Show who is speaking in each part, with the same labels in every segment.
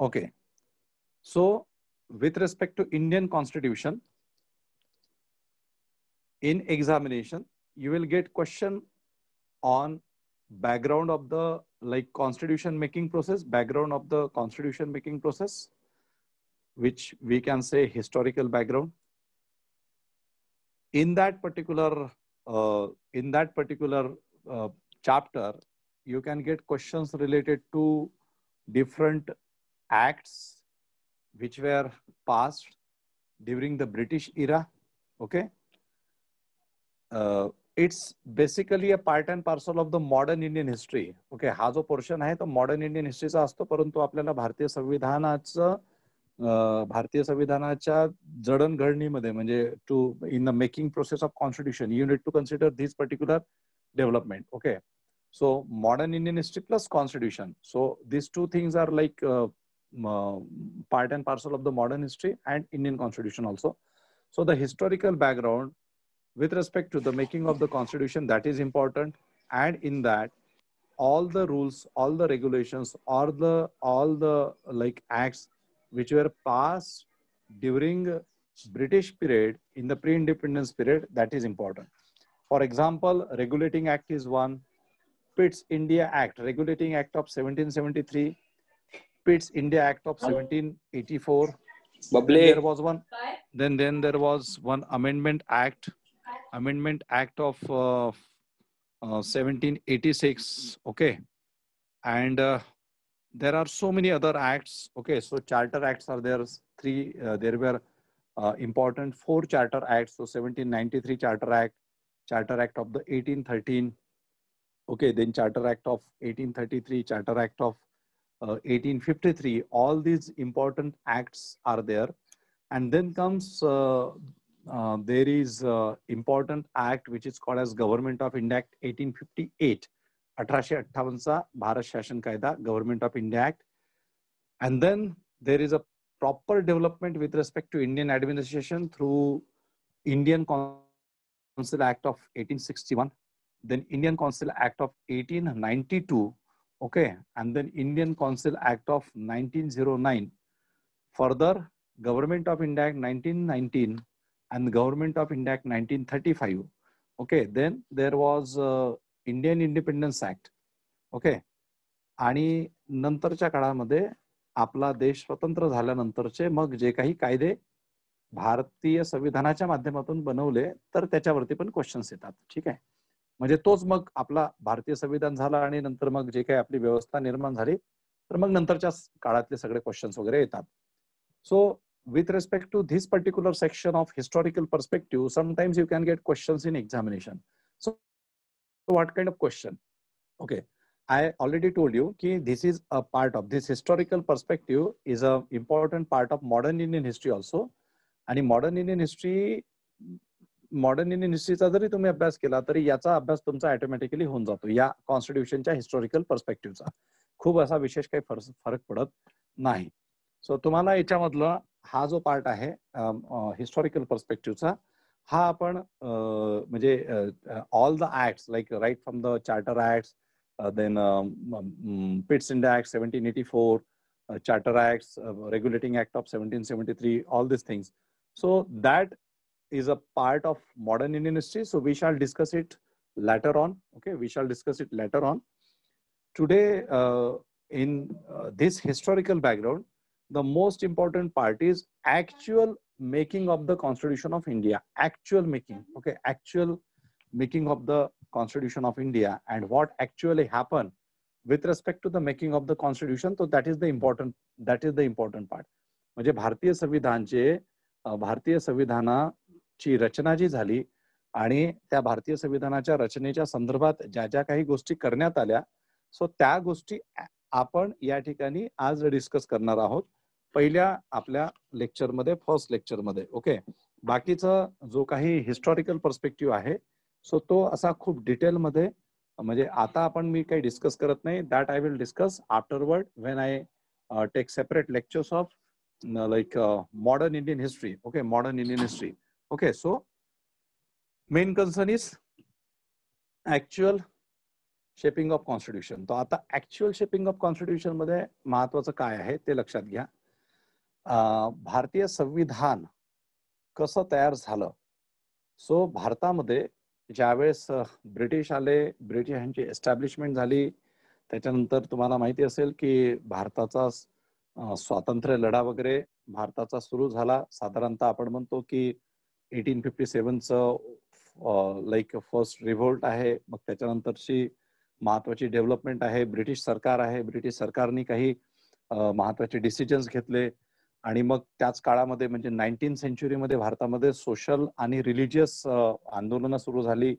Speaker 1: Okay. So with respect to Indian constitution, in examination, you will get question on background of the like constitution making process, background of the constitution making process, which we can say historical background. In that particular, uh, in that particular uh, chapter, you can get questions related to different acts which were passed during the British era. Okay. Uh, it's basically a part and parcel of the modern Indian history. Okay, हा जो portion आहे तो modern Indian हिस्ट्रीचा असतो परंतु आपल्याला भारतीय संविधानाचं भारतीय संविधानाच्या जडणघडणीमध्ये म्हणजे to in the making process of constitution you need to consider this particular development okay so modern Indian history plus constitution so this two things are like part and parcel of the modern history and Indian constitution also. So the historical background with respect to the making of the constitution that is important and in that all the rules, all the regulations, all the all the like acts which were passed during British period in the pre-independence period that is important. For example, Regulating Act is one. Pitt's India Act, Regulating Act of 1773 Pitts India Act of 1784. There was one. Then then there was one Amendment Act, Amendment Act of uh, uh, 1786. Okay, and uh, there are so many other acts. Okay, so Charter Acts are there. Three uh, there were uh, important four Charter Acts. So 1793 Charter Act, Charter Act of the 1813. Okay, then Charter Act of 1833, Charter Act of 1853 uh, all these important acts are there and then comes uh, uh, there is important act which is called as government of india act 1858 1858 सा भारत शासन कायदा government of and then there is a proper development with respect to Indian administration through Indian Council Act of 1861, then Indian Council Act of 1892, Okay, and then Indian Council Act of 1909. Further, Government of India Act 1919 and Government of India Act 1935. Okay, then there was uh, indian independence act okay आणि नंतरच्या काळामध्ये आपला देश स्वतंत्र झाल्यानंतरचे मग जे काही कायदे भारतीय संविधानाच्या माध्यमातून बनवले तर त्याच्यावरती पण क्वेश्चन्स येतात ठीक आहे म्हणजे तोच मग आपला भारतीय संविधान झाला आणि नंतर मग जे काही आपली व्यवस्था निर्माण झाली तर मग नंतरच्या काळातले सगळे क्वेश्चन्स वगैरे येतात so with respect to this particular section of historical perspective sometimes you can get questions in examination so what kind of question okay I already told you की this is a part of this historical perspective is a important part of modern Indian history also आणि modern Indian history modern Indian हिस्ट्रीचा जरी तुम्ही अभ्यास केला तरी याचा अभ्यास तुमचा ऑटोमॅटिकली होऊन जातो या कॉन्स्टिट्युशनच्या हिस्टॉरिकल पर्स्पेक्टिव्हचा खूप असा विशेष काही फरक पडत नाही सो तुम्हाला याच्यामधला हा जो पार्ट आहे हिस्टॉरिकल पर्स्पेक्टिव्हचा हा आपण म्हणजे all the act like right from the charter act then Pitt's India act seventeen eighty four charter act regulating act of seventeen seventy three all this things so that is a part of modern Indian history. So we shall discuss it later on. Okay, we shall discuss it later on. Today, uh, in uh, this historical background, the most important part is actual making of the Constitution of India. Actual making, okay, actual making of the Constitution of India and what actually happened with respect to the making of the Constitution. So that is the important that is the important part. भारतीय संविधानचे भारतीय संविधाना ची रचना जी झाली आणि त्या भारतीय संविधानाच्या रचनेच्या संदर्भात ज्या ज्या काही गोष्टी करण्यात आल्या सो त्या गोष्टी आपण या ठिकाणी आज डिस्कस करणार आहोत पहिल्या आपल्या लेक्चरमध्ये फर्स्ट लेक्चरमध्ये ओके बाकीचं जो काही हिस्टॉरिकल पर्स्पेक्टिव्ह आहे सो तो असा खूप डिटेलमध्ये म्हणजे आता आपण मी काही डिस्कस करत नाही that I will discuss afterward when I take separate lectures of like modern Indian history okay modern Indian history okay so main concern is actual shaping of constitution तो आता ऍक्च्युअल शेपिंग ऑफ कॉन्स्टिट्यूशन मध्ये महत्वाचं काय आहे ते लक्षात घ्या भारतीय संविधान कसं तयार झालं सो भारतामध्ये ज्यावेळेस ब्रिटिश आले ब्रिटिशांची एस्टॅब्लिशमेंट झाली त्याच्यानंतर तुम्हाला माहिती असेल की भारताचा स्वातंत्र्य लढा वगैरे भारताचा सुरू झाला साधारणतः आपण म्हणतो की एटीन फिफ्टी सेव्हनचं लाईक फर्स्ट रिव्होल्ट आहे मग त्याच्यानंतरची महत्वाची डेव्हलपमेंट आहे ब्रिटिश सरकार आहे ब्रिटिश सरकारने काही महत्वाचे डिसिजन्स घेतले आणि मग त्याच काळामध्ये म्हणजे नाईन्टीन सेंच्युरीमध्ये भारतामध्ये सोशल आणि रिलिजियस आंदोलनं सुरू झाली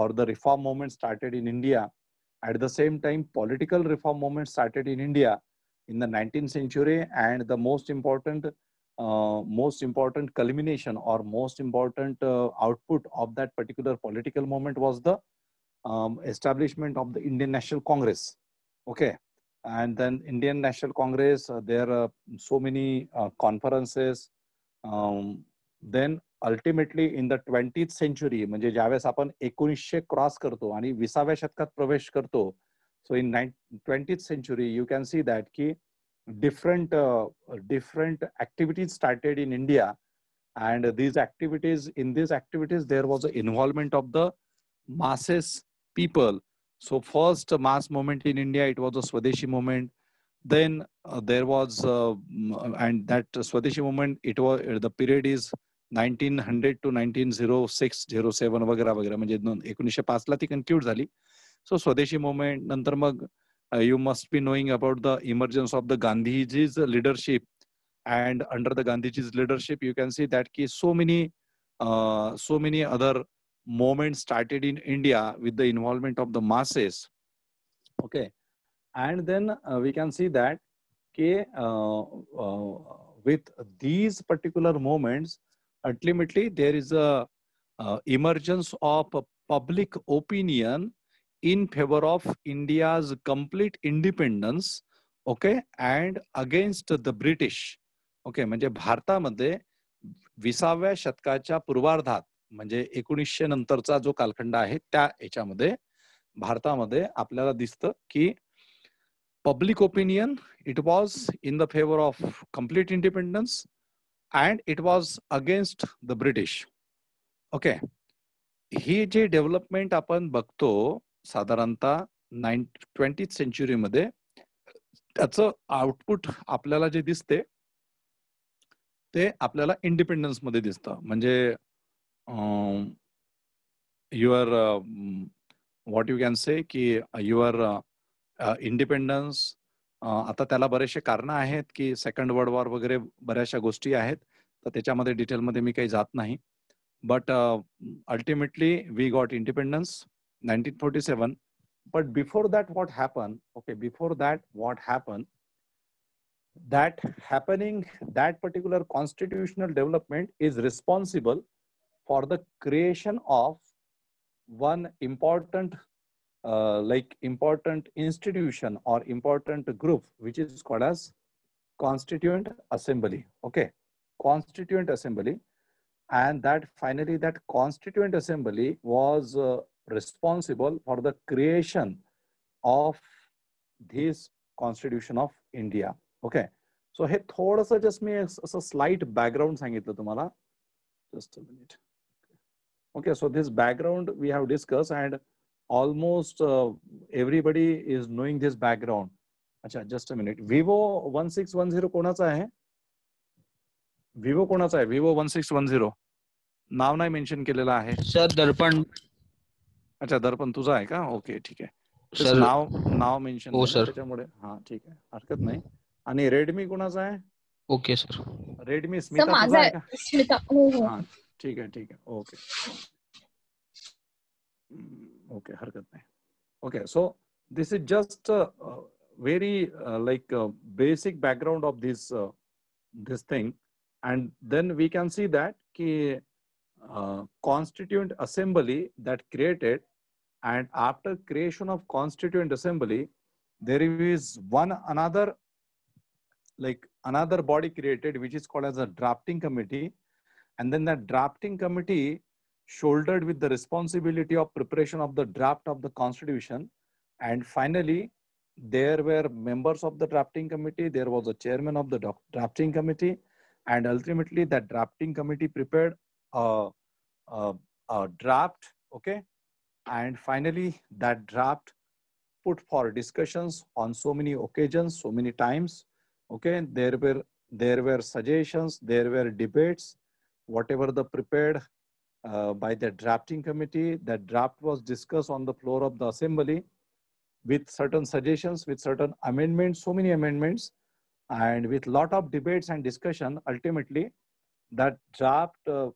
Speaker 1: or the reform movement started in India at the same time political reform movement started in India in the nineteen century and the most important Uh, most important culmination or most important uh, output of that particular political moment was the um, establishment of the Indian National Congress. Okay. And then Indian National Congress, uh, there are so many uh, conferences. Um, then ultimately in the 20th century, म्हणजे ज्यावेळेस आपण एकोणीसशे cross करतो आणि विसाव्या शतकात प्रवेश करतो so in nine twentieth century you can see that different uh, different activities started in India, and these activities in these activities there was an involvement of the masses people. So first mass movement in India it was a Swadeshi movement. Then uh, there was uh, and that Swadeshi movement it was the period is 1900 to 1906 07 वगैरे वगैरे म्हणजे एकोणीसशे पाचला ती conclude झाली so स्वदेशी movement नंतर मग uh, you must be knowing about the emergence of the Gandhiji's leadership. And under the Gandhiji's leadership, you can see that so many, uh, so many other moments started in India with the involvement of the masses. Okay, and then uh, we can see that uh, uh, with these particular moments, ultimately there is a uh, emergence of a public opinion in favor of India's complete independence, okay, and against the British. Okay okay, म्हणजे भारतामध्ये विसाव्या शतकाच्या पूर्वार्धात म्हणजे एकोणीसशे नंतरचा जो कालखंड आहे त्या याच्यामध्ये भारतामध्ये आपल्याला दिसतं की public opinion it was in the favour of complete independence and it was against the British okay ही जे डेव्हलपमेंट आपण बघतो साधारणतः नाईन ट्वेंटी सेंच्युरीमध्ये त्याचं आउटपुट आपल्याला जे दिसते ते आपल्याला इंडिपेंडन्स मध्ये दिसतं म्हणजे your what you can say की युअर इंडिपेंडन्स आता त्याला बरेचसे कारणं आहेत की सेकंड वर्ल्ड वॉर वगैरे बऱ्याचशा गोष्टी आहेत तर त्याच्यामध्ये डिटेलमध्ये मी काही जात नाही but ultimately we got independence 1947. But before that, what happened? Okay, before that, what happened? That happening, that particular constitutional development is responsible for the creation of one important, uh, like important institution or important group, which is called as Constituent Assembly. Okay, Constituent Assembly and that finally that constituent assembly was uh, responsible for the creation of this constitution of India okay so हे थोडस just मी असं slight background सांगितलं तुम्हाला okay so this background we have discuss and almost everybody is knowing this background अच्छा just a minute Vivo one six one zero कोणाचा आहे Vivo कोणाचा आहे Vivo one six one zero नाव नाही मेन्शन केलेलं आहे सर दर्पण अच्छा दर्पण तुझा आहे का ओके ठीक आहे नाव नाव मेन्शन हो, त्याच्यामुळे हा ठीक आहे हरकत नाही आणि रेडमी कोणाचा आहे ओके सर रेडमी स्मिता हो, हो. हा ठीक आहे ठीक आहे ओके ओके हरकत नाही okay so this is just very like basic background of this this thing and then we can see that की constituent assembly that created And after creation of Constituent Assembly, there is one another, like another body created, which is called as a drafting committee. And then that drafting committee shouldered with the responsibility of preparation of the draft of the constitution. And finally, there were members of the drafting committee. There was a chairman of the drafting committee. And ultimately, that drafting committee prepared a, a, a draft, okay, and finally, that draft put for discussions on so many occasions, so many times. Okay, there were there were suggestions, there were debates, whatever the prepared uh, by the drafting committee, that draft was discussed on the floor of the assembly with certain suggestions, with certain amendments, so many amendments, and with lot of debates and discussion, ultimately, that draft uh,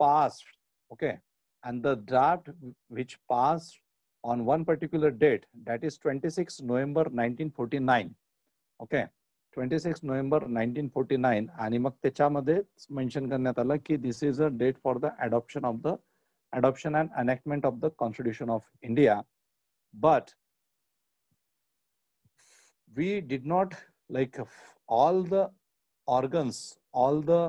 Speaker 1: passed, okay, and the draft which passed on one particular date that is 26 november 1949 okay 26 november 1949 ani mag mentioned ki this is a date for the adoption of the adoption and enactment of the constitution of india but we did not like all the organs all the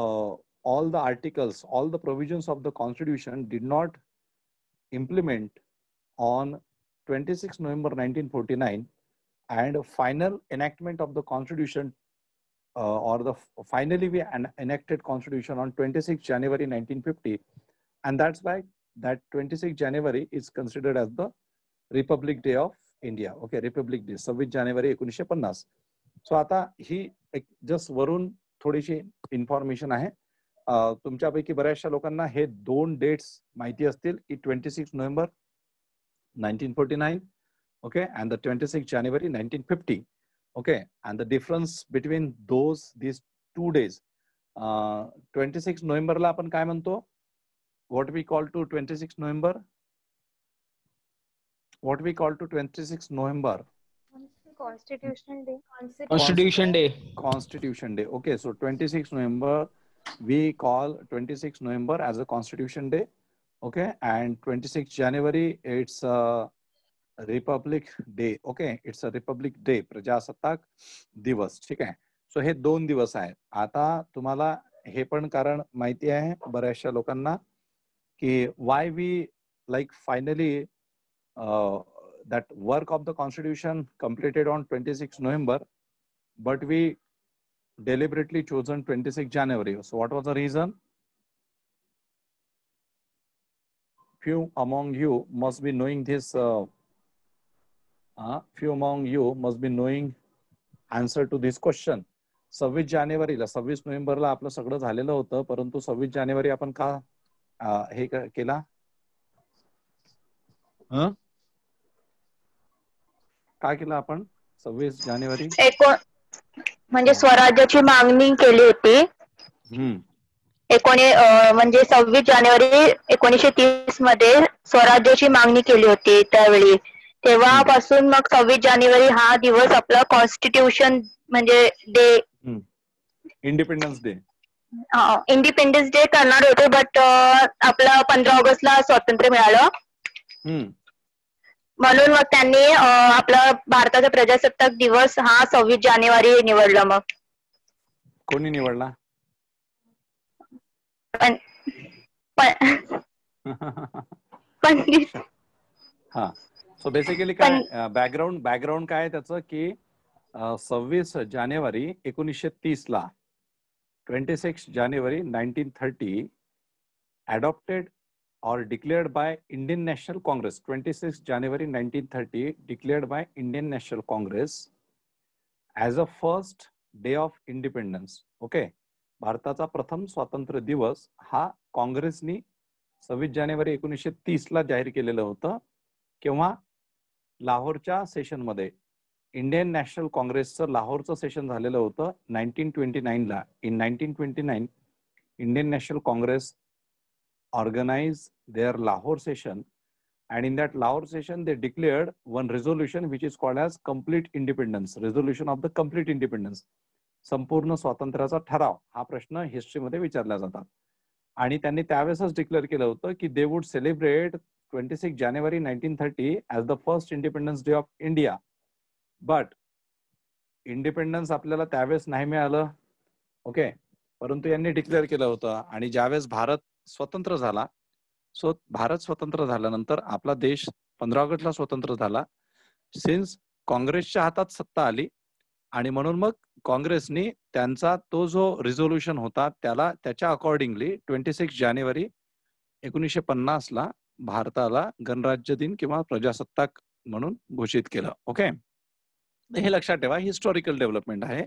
Speaker 1: uh, all the articles, all the provisions of the constitution did not implement on 26 November 1949 and final enactment of the constitution uh, or the finally we enacted constitution on 26 January 1950 and that's why that 26 January is considered as the Republic Day of India. Okay, Republic Day. So जानेवारी January? पन्नास So आता he just just वरून थोडीशी information आहे तुमच्यापैकी बऱ्याचशा लोकांना हे दोन डेट्स माहिती असतील की twenty six November nineteen forty nine okay and the twenty six January nineteen fifty okay and the difference between those this two days twenty six नोव्हेंबरला आपण काय म्हणतो what we call to twenty six November what we call to twenty six November constitution day constitution day constitution day okay so twenty six November we call 26 November as a Constitution Day. Okay, and 26 January it's a Republic Day. Okay, it's a Republic Day, prajasattak divas, ठीक so so he don hai, आहेत. tumhala tumhala हे पण कारण माहिती आहे बऱ्याचशा लोकांना की why we like finally that work of the constitution completed on 26 November, but we deliberately chosen 26 January. So what was the reason? Few among you must be knowing this. Uh, uh, few among you must be knowing answer to this question. सव्वीस जानेवारीला सव्वीस नोव्हेंबरला आपलं सगळं झालेलं होतं परंतु सव्वीस जानेवारी January, का आ, हे केला का केला आपण सव्वीस जानेवारी म्हणजे स्वराज्याची मागणी केली होती एकोणी म्हणजे सव्वीस जानेवारी एकोणीशे तीस मध्ये स्वराज्याची मागणी केली होती त्यावेळी तेव्हापासून मग सव्वीस जानेवारी हा दिवस आपला कॉन्स्टिट्यूशन म्हणजे day independence day independence day करणार होते बट आपला पंधरा ऑगस्टला स्वातंत्र्य मिळालं म्हणून मग त्यांनी आपला भारताचा प्रजासत्ताक दिवस हा सव्वीस जानेवारी निवडला मग कोणी निवडला हा सो बेसिकली काय बॅकग्राऊंड बॅकग्राऊंड काय त्याचं की सव्वीस जानेवारी एकोणीसशे तीस ला twenty six January nineteen thirty adopted or declared by Indian National Congress, 26 January 1930, declared by Indian National Congress as a first day of independence okay भारताचा प्रथम स्वातंत्र्य दिवस हा काँग्रेसनी सव्वीस जानेवारी एकोणीसशे तीसला जाहीर केलेलं होतं किंवा लाहोरच्या सेशनमध्ये इंडियन नॅशनल काँग्रेसचं लाहोरचं सेशन झालेलं होतं नाईन्टीन ट्वेंटी नाईनला in nineteen twenty nine Indian National Congress organize their Lahore session. And in that Lahore session, they declared one resolution which is called as complete independence, resolution of the complete independence. संपूर्ण स्वातंत्र्याचा ठराव हा प्रश्न हिस्ट्रीमध्ये विचारला जातात आणि त्यांनी त्यावेळेसच डिक्लेअर केलं होतं की they would celebrate twenty six January nineteen thirty as the first independence day of India but independence आपल्याला त्यावेळेस नाही मिळालं ओके परंतु यांनी डिक्लेअर केलं होतं आणि ज्यावेळेस भारत स्वतंत्र झाला सो भारत स्वतंत्र झाल्यानंतर आपला देश पंधरा ऑगस्टला स्वतंत्र झाला सिन्स काँग्रेसच्या हातात सत्ता आली आणि म्हणून मग काँग्रेसनी त्यांचा तो जो रिझोल्युशन होता त्याला त्याच्या अकॉर्डिंगली ट्वेंटी सिक्स जानेवारी एकोणीसशे पन्नासला भारताला गणराज्य दिन किंवा प्रजासत्ताक म्हणून घोषित केलं ओके हे लक्षात ठेवा हिस्टॉरिकल डेव्हलपमेंट आहे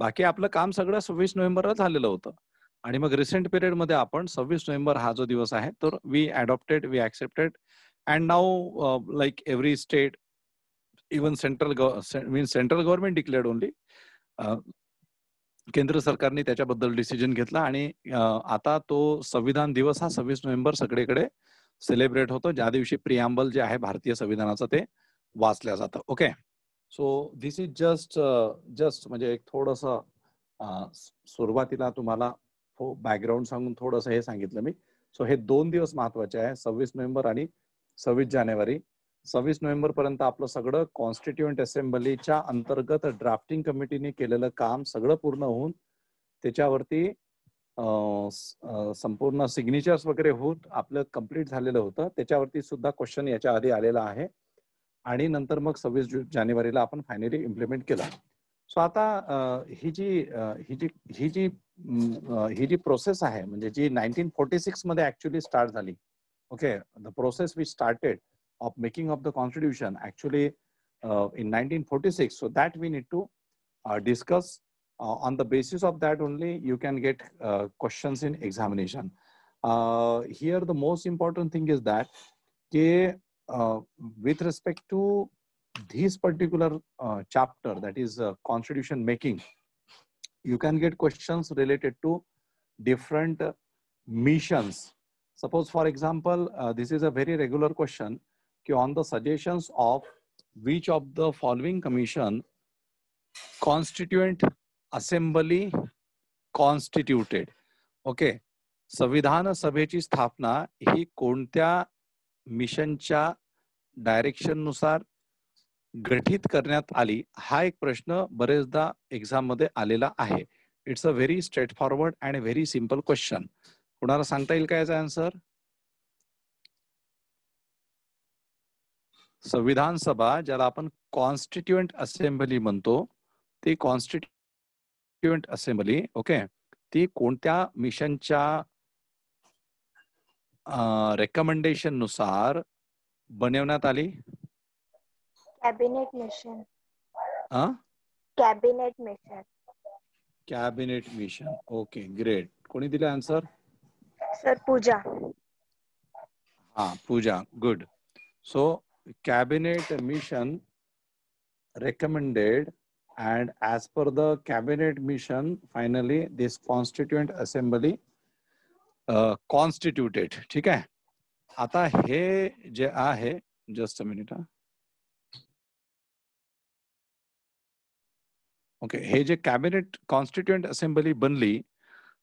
Speaker 1: बाकी आपलं काम सगळं सव्वीस नोव्हेंबरला झालेलं होतं आणि मग रिसेंट मध्ये आपण सव्वीस नोव्हेंबर हा जो दिवस आहे तर we adopted we accepted and now like every state even central mean central government declared only केंद्र सरकारने त्याच्याबद्दल डिसिजन घेतला आणि आता तो संविधान दिवस हा सव्वीस नोव्हेंबर सगळीकडे सेलिब्रेट होतो ज्या दिवशी प्रियांबल जे आहे भारतीय संविधानाचं ते वाचल्या जातं okay so this is just just म्हणजे एक थोडस सुरुवातीला तुम्हाला हो बॅकग्राऊंड सांगून थोडंसं हे सांगितलं मी सो हे दोन दिवस महत्वाचे आहे सव्वीस नोव्हेंबर आणि सव्वीस जानेवारी सव्वीस नोव्हेंबर पर्यंत आपलं सगळं कॉन्स्टिट्युएंट असेंब्लीच्या अंतर्गत ड्राफ्टिंग कमिटीने केलेलं काम सगळं पूर्ण होऊन त्याच्यावरती संपूर्ण सिग्नेचर्स वगैरे होऊन आपलं कम्प्लीट झालेलं होतं त्याच्यावरती सुद्धा क्वेश्चन याच्या आधी आलेला आहे आणि नंतर मग सव्वीस जानेवारीला आपण फायनली इम्प्लिमेंट केला सो आता ही जी ही जी ही जी ही जी प्रोसेस आहे म्हणजे जी नाईन्टीन फोर्टी सिक्स मध्ये ऍक्च्युली स्टार्ट झाली okay the process we started of making of the constitution actually in nineteen forty six so that we need to discuss on the basis of that only you can get questions in examination here the most important thing is that की with respect to this particular chapter that is constitution making you can get questions related to different uh, missions. Suppose, for example, uh, this is a very regular question on the suggestions of which of the following commission constituent assembly constituted. Okay. संविधान सभेची स्थापना ही कोणत्या direction nusar गठीत करण्यात आली हा एक प्रश्न बरेचदा एक्झाम मध्ये आलेला आहे it's a very straightforward and very simple question कुणाला सांगता येईल काय याचा आन्सर संविधान सभा ज्याला आपण कॉन्स्टिट्युएंट असेंब्ली म्हणतो ती कॉन्स्टिट्युएंट असेंब्ली ओके ती कोणत्या मिशनच्या रेकमेंडेशन नुसार बनवण्यात आली cabinet mission cabinet mission cabinet mission okay great कोणी आंसर सर पूजा हाँ Pooja good so cabinet mission recommended and as per the cabinet mission finally this constituent assembly constituted ठीक है आता हे जे आहे जस्ट अ मिनिट हा ओके हे जे कॅबिनेट कॉन्स्टिट्युएंट असेंब्ली बनली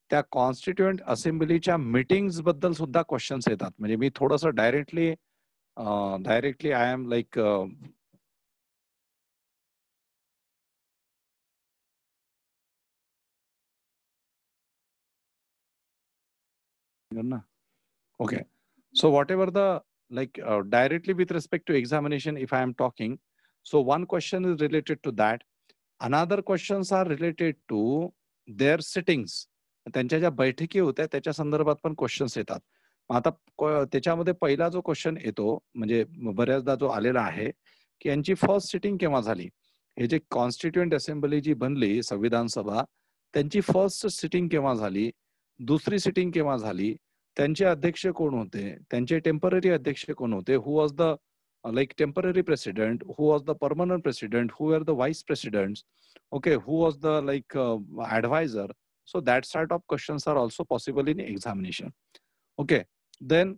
Speaker 1: त्या कॉन्स्टिट्युएंट असेंब्लीच्या मिटिंग बद्दल सुद्धा क्वेश्चन्स येतात म्हणजे मी थोडंसं directly directly I am like ना okay so whatever the like directly with respect to examination if I am talking so one question is related to that another questions are related to their sittings त्यांच्या ज्या बैठकी होत्या त्याच्या संदर्भात पण questions येतात आता त्याच्यामध्ये पहिला जो क्वेश्चन येतो म्हणजे बऱ्याचदा जो आलेला आहे की यांची फर्स्ट सिटिंग केव्हा झाली हे जे कॉन्स्टिट्युएंट असेंब्ली जी बनली संविधान सभा त्यांची फर्स्ट सिटिंग केव्हा झाली दुसरी सिटिंग केव्हा झाली त्यांचे अध्यक्ष कोण होते त्यांचे टेम्पररी अध्यक्ष कोण होते who was the Uh, like temporary president who was the permanent president who were the vice presidents okay who was the like uh, advisor so that sort of questions are also possible in examination okay then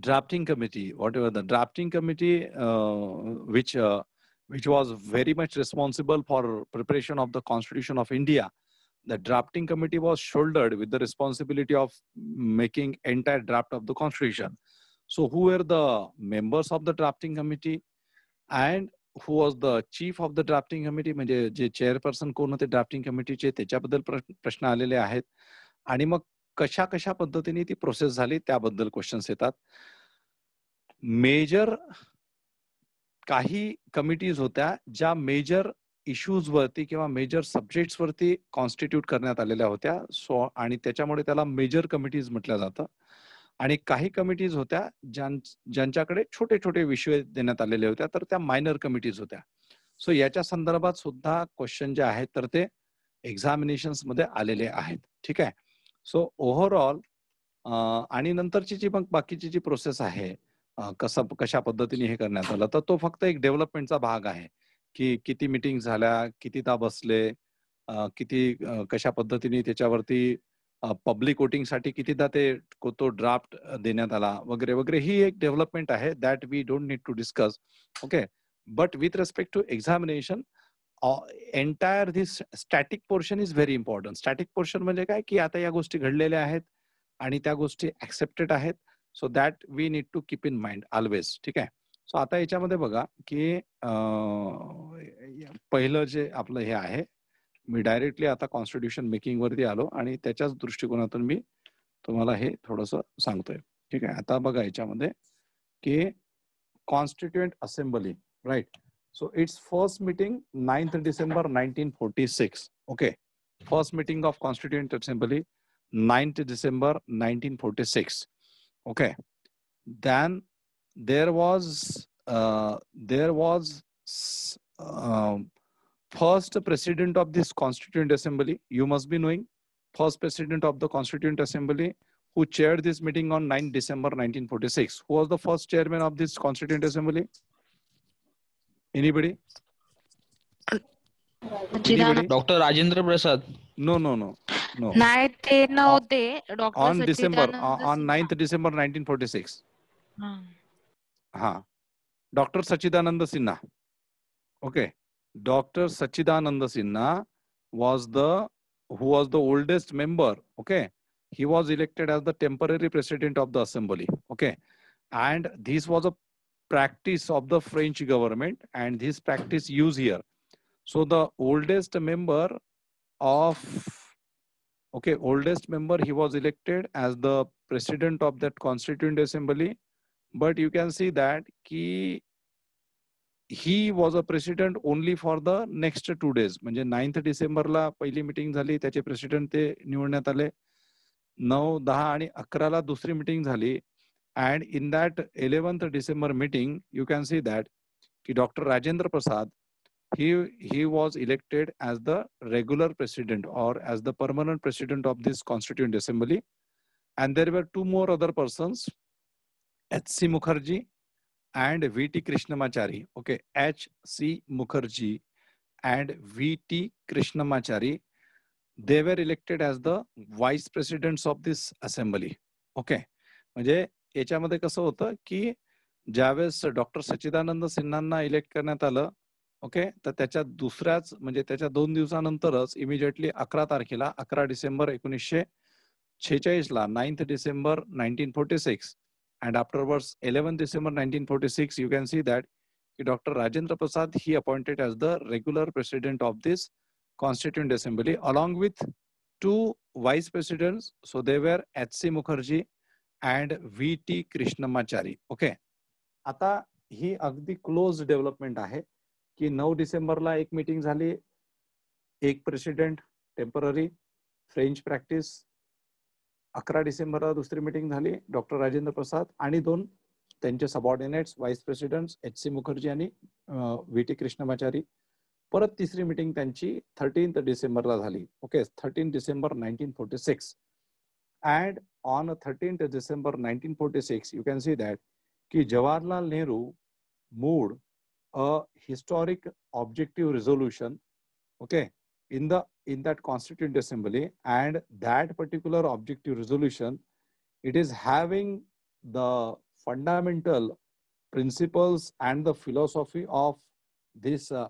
Speaker 1: drafting committee whatever the drafting committee uh, which uh, which was very much responsible for preparation of the constitution of india the drafting committee was shouldered with the responsibility of making entire draft of the constitution So who were the members of the drafting committee and who was the chief of the drafting committee म्हणजे जे chairperson कोण होते drafting कमिटीचे त्याच्याबद्दल प्रश्न आलेले आहेत आणि मग कशा कशा पद्धतीने ती प्रोसेस झाली त्याबद्दल क्वेश्चन्स येतात मेजर काही कमिटीज होत्या ज्या मेजर इश्यूज वरती किंवा मेजर सब्जेक्ट्स वरती कॉन्स्टिट्यूट करण्यात आलेल्या होत्या सो आणि त्याच्यामुळे त्याला मेजर कमिटीज म्हटलं जातं आणि काही कमिटीज होत्या ज्यांच्याकडे छोटे छोटे विषय देण्यात आलेले होत्या तर त्या मायनर कमिटीज होत्या सो याच्या संदर्भात सुद्धा क्वेश्चन जे आहेत तर ते एक्झामिनेशन मध्ये आलेले आहेत ठीक आहे सो ओव्हरऑल आणि नंतरची जी मग बाकीची जी प्रोसेस आहे कसं कशा पद्धतीने हे करण्यात आलं तर तो फक्त एक डेव्हलपमेंटचा भाग आहे की किती मिटिंग झाल्या किती ता बसले किती कशा पद्धतीने त्याच्यावरती पब्लिक साठी कितीदा ते तो ड्राफ्ट देण्यात आला वगैरे वगैरे ही एक डेव्हलपमेंट आहे that we don't need to discuss okay but with respect to examination entire this static portion is very important static portion म्हणजे काय की आता या गोष्टी घडलेल्या आहेत आणि त्या गोष्टी ऍक्सेप्टेड आहेत so that we need to keep in mind always ठीक आहे सो आता याच्यामध्ये बघा की पहिलं जे आपलं हे आहे मी डायरेक्टली आता कॉन्स्टिट्यूशन मेकिंग वरती आलो आणि त्याच्याच दृष्टिकोनातून मी तुम्हाला हे थोडस सांगतोय ठीक आहे आता बघा याच्यामध्ये की constituent assembly right so it's first meeting ninth December nineteen forty six okay first meeting of constituent assembly ninth December nineteen forty six okay then there was there was first president of this constituent assembly you must be knowing first president of the constituent assembly who chaired this meeting on 9 december 1946 who was the first chairman of this constituent assembly anybody, dr rajendra prasad no no no no on december uh, on 9th december 1946 hmm. Ah. ha dr sachidananda sinha okay Dr. Sachidananda Sinha was the who was the oldest member. Okay, he was elected as the temporary president of the assembly. Okay, and this was a practice of the French government, and this practice used here. So the oldest member of okay oldest member he was elected as the president of that constituent assembly but you can see that key he was a president only for the next two days म्हणजे ninth डिसेंबरला पहिली meeting झाली त्याचे president ते निवडण्यात आले नऊ दहा आणि अकराला दुसरी मिटिंग झाली and in that eleventh December meeting you can see that की doctor Rajendra Prasad he he was elected as the regular president or as the permanent president of this constituent assembly and there were two more other persons H C Mukherjee and V.T. Krishnamachari. Okay, H.C. Mukherjee and V.T. Krishnamachari they were elected as the vice presidents of this assembly. Okay म्हणजे याच्यामध्ये कसं होतं की ज्यावेळेस doctor सच्चिदानंद सिन्हांना elect करण्यात आलं okay तर त्याच्या दुसऱ्याच म्हणजे त्याच्या दोन दिवसानंतरच इमिजिएटली अकरा तारखेला अकरा डिसेंबर एकोणीसशे छेचाळीसला ninth December nineteen forty six And afterwards, 11 December 1946, you can see that Dr. Rajendra Prasad, he appointed as the regular president of this Constituent Assembly, along with two vice presidents. So they were H.C. Mukherjee and V.T. Krishnamachari. Okay. hi ही अगदी close development आहे की नऊ डिसेंबरला एक meeting झाली एक president temporary French practice अकरा डिसेंबरला दुसरी मिटिंग झाली डॉक्टर राजेंद्र प्रसाद आणि दोन त्यांचे subordinates vice president H C Mukherjee आणि व्ही टी कृष्णमाचारी परत तिसरी मिटिंग त्यांची थर्टीन डिसेंबरला झाली okay thirteen December nineteen forty six and on thirteen December nineteen forty six you can see that की Jawaharlal Nehru moved a historic objective resolution okay in the in that constituent assembly and that particular objective resolution it is having the fundamental principles and the philosophy of this uh,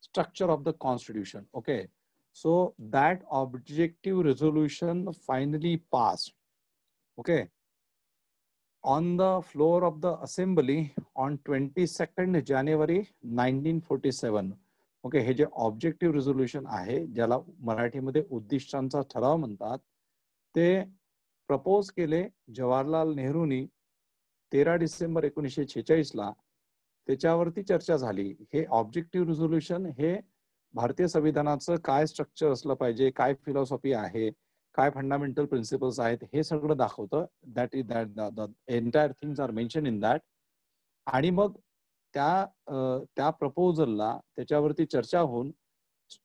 Speaker 1: structure of the constitution okay so that objective resolution finally passed okay on the floor of the assembly on 22nd january 1947 okay हे जे objective resolution आहे ज्याला मराठीमध्ये उद्दिष्टांचा ठराव म्हणतात ते propose केले जवाहरलाल नेहरूंनी तेरा डिसेंबर एकोणीसशे ला त्याच्यावरती चर्चा झाली हे ऑब्जेक्टिव्ह रिझोल्युशन हे भारतीय संविधानाचं काय स्ट्रक्चर असलं पाहिजे काय फिलॉसॉफी आहे काय फंडामेंटल प्रिन्सिपल्स आहेत हे सगळं दाखवतं that is that entire things are mention in that आणि मग त्या त्या प्रपोजलला त्याच्यावरती चर्चा होऊन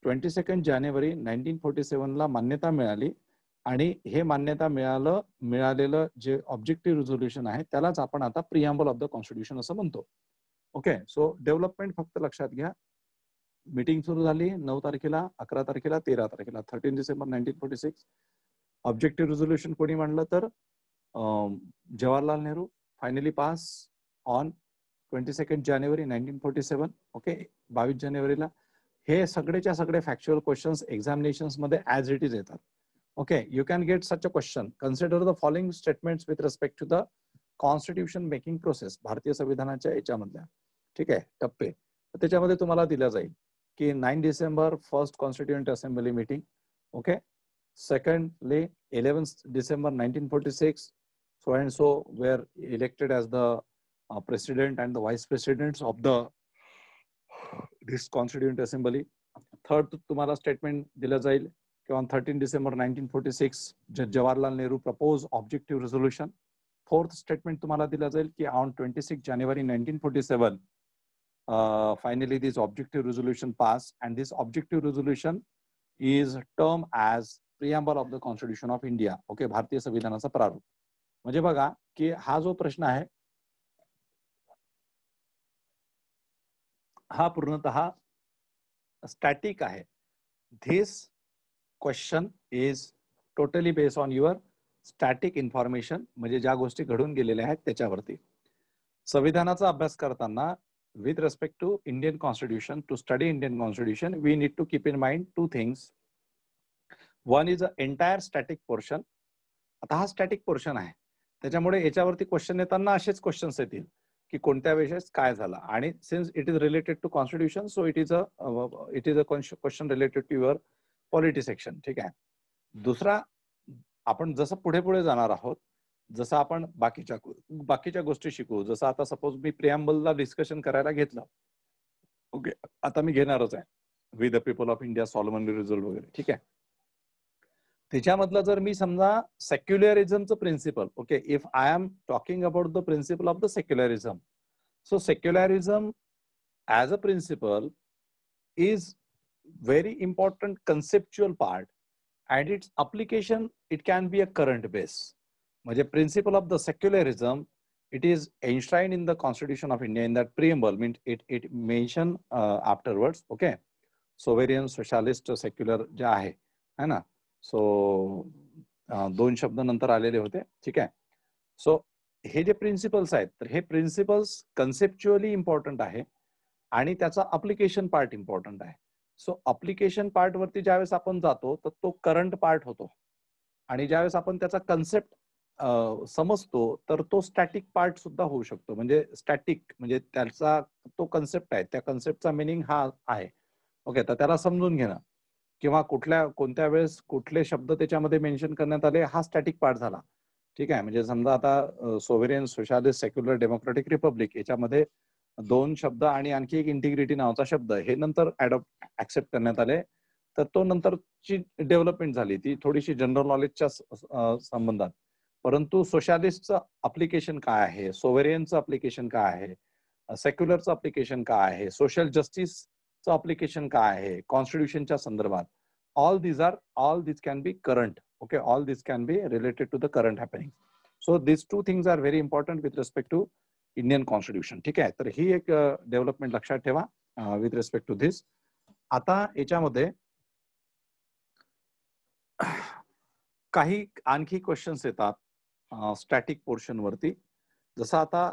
Speaker 1: ट्वेंटी सेकंड जानेवारी नाईन्टीन फोर्टी सेवनला मान्यता मिळाली आणि हे मान्यता मिळालं मिळालेलं जे ऑब्जेक्टिव्ह रिझोल्युशन आहे त्यालाच आपण आता प्रियांबल ऑफ द कॉन्स्टिट्यूशन असं म्हणतो ओके सो डेव्हलपमेंट फक्त लक्षात घ्या मीटिंग सुरू झाली नऊ तारखेला अकरा तारखेला तेरा तारखेला thirteen December nineteen forty six objective resolution कोणी मांडलं तर Jawaharlal Nehru finally pass on twenty second जानेवारी नाईन्टीन फोर्टी सेवन ओके बावीस जानेवारीला हे सगळेच्या सगळे फॅक्च्युअल क्वेश्चन्स एक्झामिनेशन मध्ये ऍज इट इज येतात okay you can get such a question consider the following statement with respect to the constitution making process भारतीय संविधानाच्या याच्यामधल्या ठीक आहे टप्पे त्याच्यामध्ये तुम्हाला दिला जाईल की nine December first constituent assembly meeting okay secondly eleventh December nineteen forty six so and so were elected as the president and the the president of of the this constituent third तुम्हाला statement दिलं जाईल की on thirteen December nineteen forty six Jawaharlal Nehru propose objective resolution fourth statement तुम्हाला दिलं जाईल की on twenty six January nineteen forty seven finally this objective resolution pass and this objective resolution is term as preamble of the constitution of India okay भारतीय संविधानाचा प्रारूप म्हणजे बघा की हा जो प्रश्न आहे हा पूर्णतः स्टॅटिक आहे this question is totally based on your static information म्हणजे ज्या गोष्टी घडून गेलेल्या आहेत त्याच्यावरती संविधानाचा अभ्यास करताना with respect to Indian constitution to study Indian constitution we need to keep in mind two things one is a entire static portion आता हा स्टॅटिक पोर्शन आहे त्याच्यामुळे याच्यावरती क्वेश्चन येताना असेच क्वेश्चन्स येतील की कोणत्या वेळेस काय झालं आणि since it is related to constitution so it is a it is a question related to your polity section ठीक आहे दुसरा आपण जसं पुढे पुढे जाणार आहोत जसं आपण बाकीच्या बाकीच्या गोष्टी शिकू जसं आता सपोज मी प्रियांबलला डिस्कशन करायला घेतलं ओके आता मी घेणारच आहे with the people of India solemn resolved वगैरे ठीक आहे त्याच्यामधलं जर मी समजा सेक्युलरिझमचं principle okay if I am talking about the principle of the secularism so secularism as a principle is very important conceptual part and its application it can be a current base म्हणजे principle of the secularism it is enshrine in the constitution of India in that preamble mean it it mention afterwards okay sovereign socialist secular जे आहे है ना so दोन शब्द नंतर आलेले होते ठीक आहे सो हे जे प्रिन्सिपल्स आहेत तर हे प्रिन्सिपल्स कन्सेप्च्युअली इम्पॉर्टंट आहे आणि त्याचा अप्लिकेशन पार्ट इम्पॉर्टंट आहे सो अप्लिकेशन पार्ट वरती ज्यावेळेस आपण जातो तर तो करंट पार्ट होतो आणि ज्यावेळेस आपण त्याचा कन्सेप्ट समजतो तर तो स्टॅटिक पार्ट सुद्धा होऊ शकतो म्हणजे स्टॅटिक म्हणजे त्याचा तो कन्सेप्ट आहे त्या कन्सेप्टचा मिनिंग हा आहे ओके तर त्याला समजून घेणं किंवा कुठल्या कोणत्या वेळेस कुठले शब्द त्याच्यामध्ये मेन्शन करण्यात आले हा स्टॅटिक पार्ट झाला ठीक आहे म्हणजे समजा आता sovereign socialist secular democratic republic याच्यामध्ये दोन शब्द आणि आणखी एक इंटिग्रिटी नावाचा शब्द हे नंतर ऍडॉप्ट ऍक्सेप्ट करण्यात आले तर तो नंतरची डेव्हलपमेंट झाली ती थोडीशी जनरल नॉलेजच्या संबंधात परंतु सोशालिस्टचं अप्लिकेशन काय आहे सोवेरियनचं अप्लिकेशन काय आहे सेक्युलरचं अप्लिकेशन काय आहे सोशल जस्टिस चं अप्लिकेशन काय आहे कॉन्स्टिट्यूशनच्या संदर्भात all this are all this can be current okay all this can be related to the current happening so this two things are very important with respect to Indian constitution ठीक आहे तर ही एक development लक्षात ठेवा with respect to this आता याच्यामध्ये काही आणखी क्वेश्चन्स येतात स्टॅटिक पोर्शन वरती जसं आता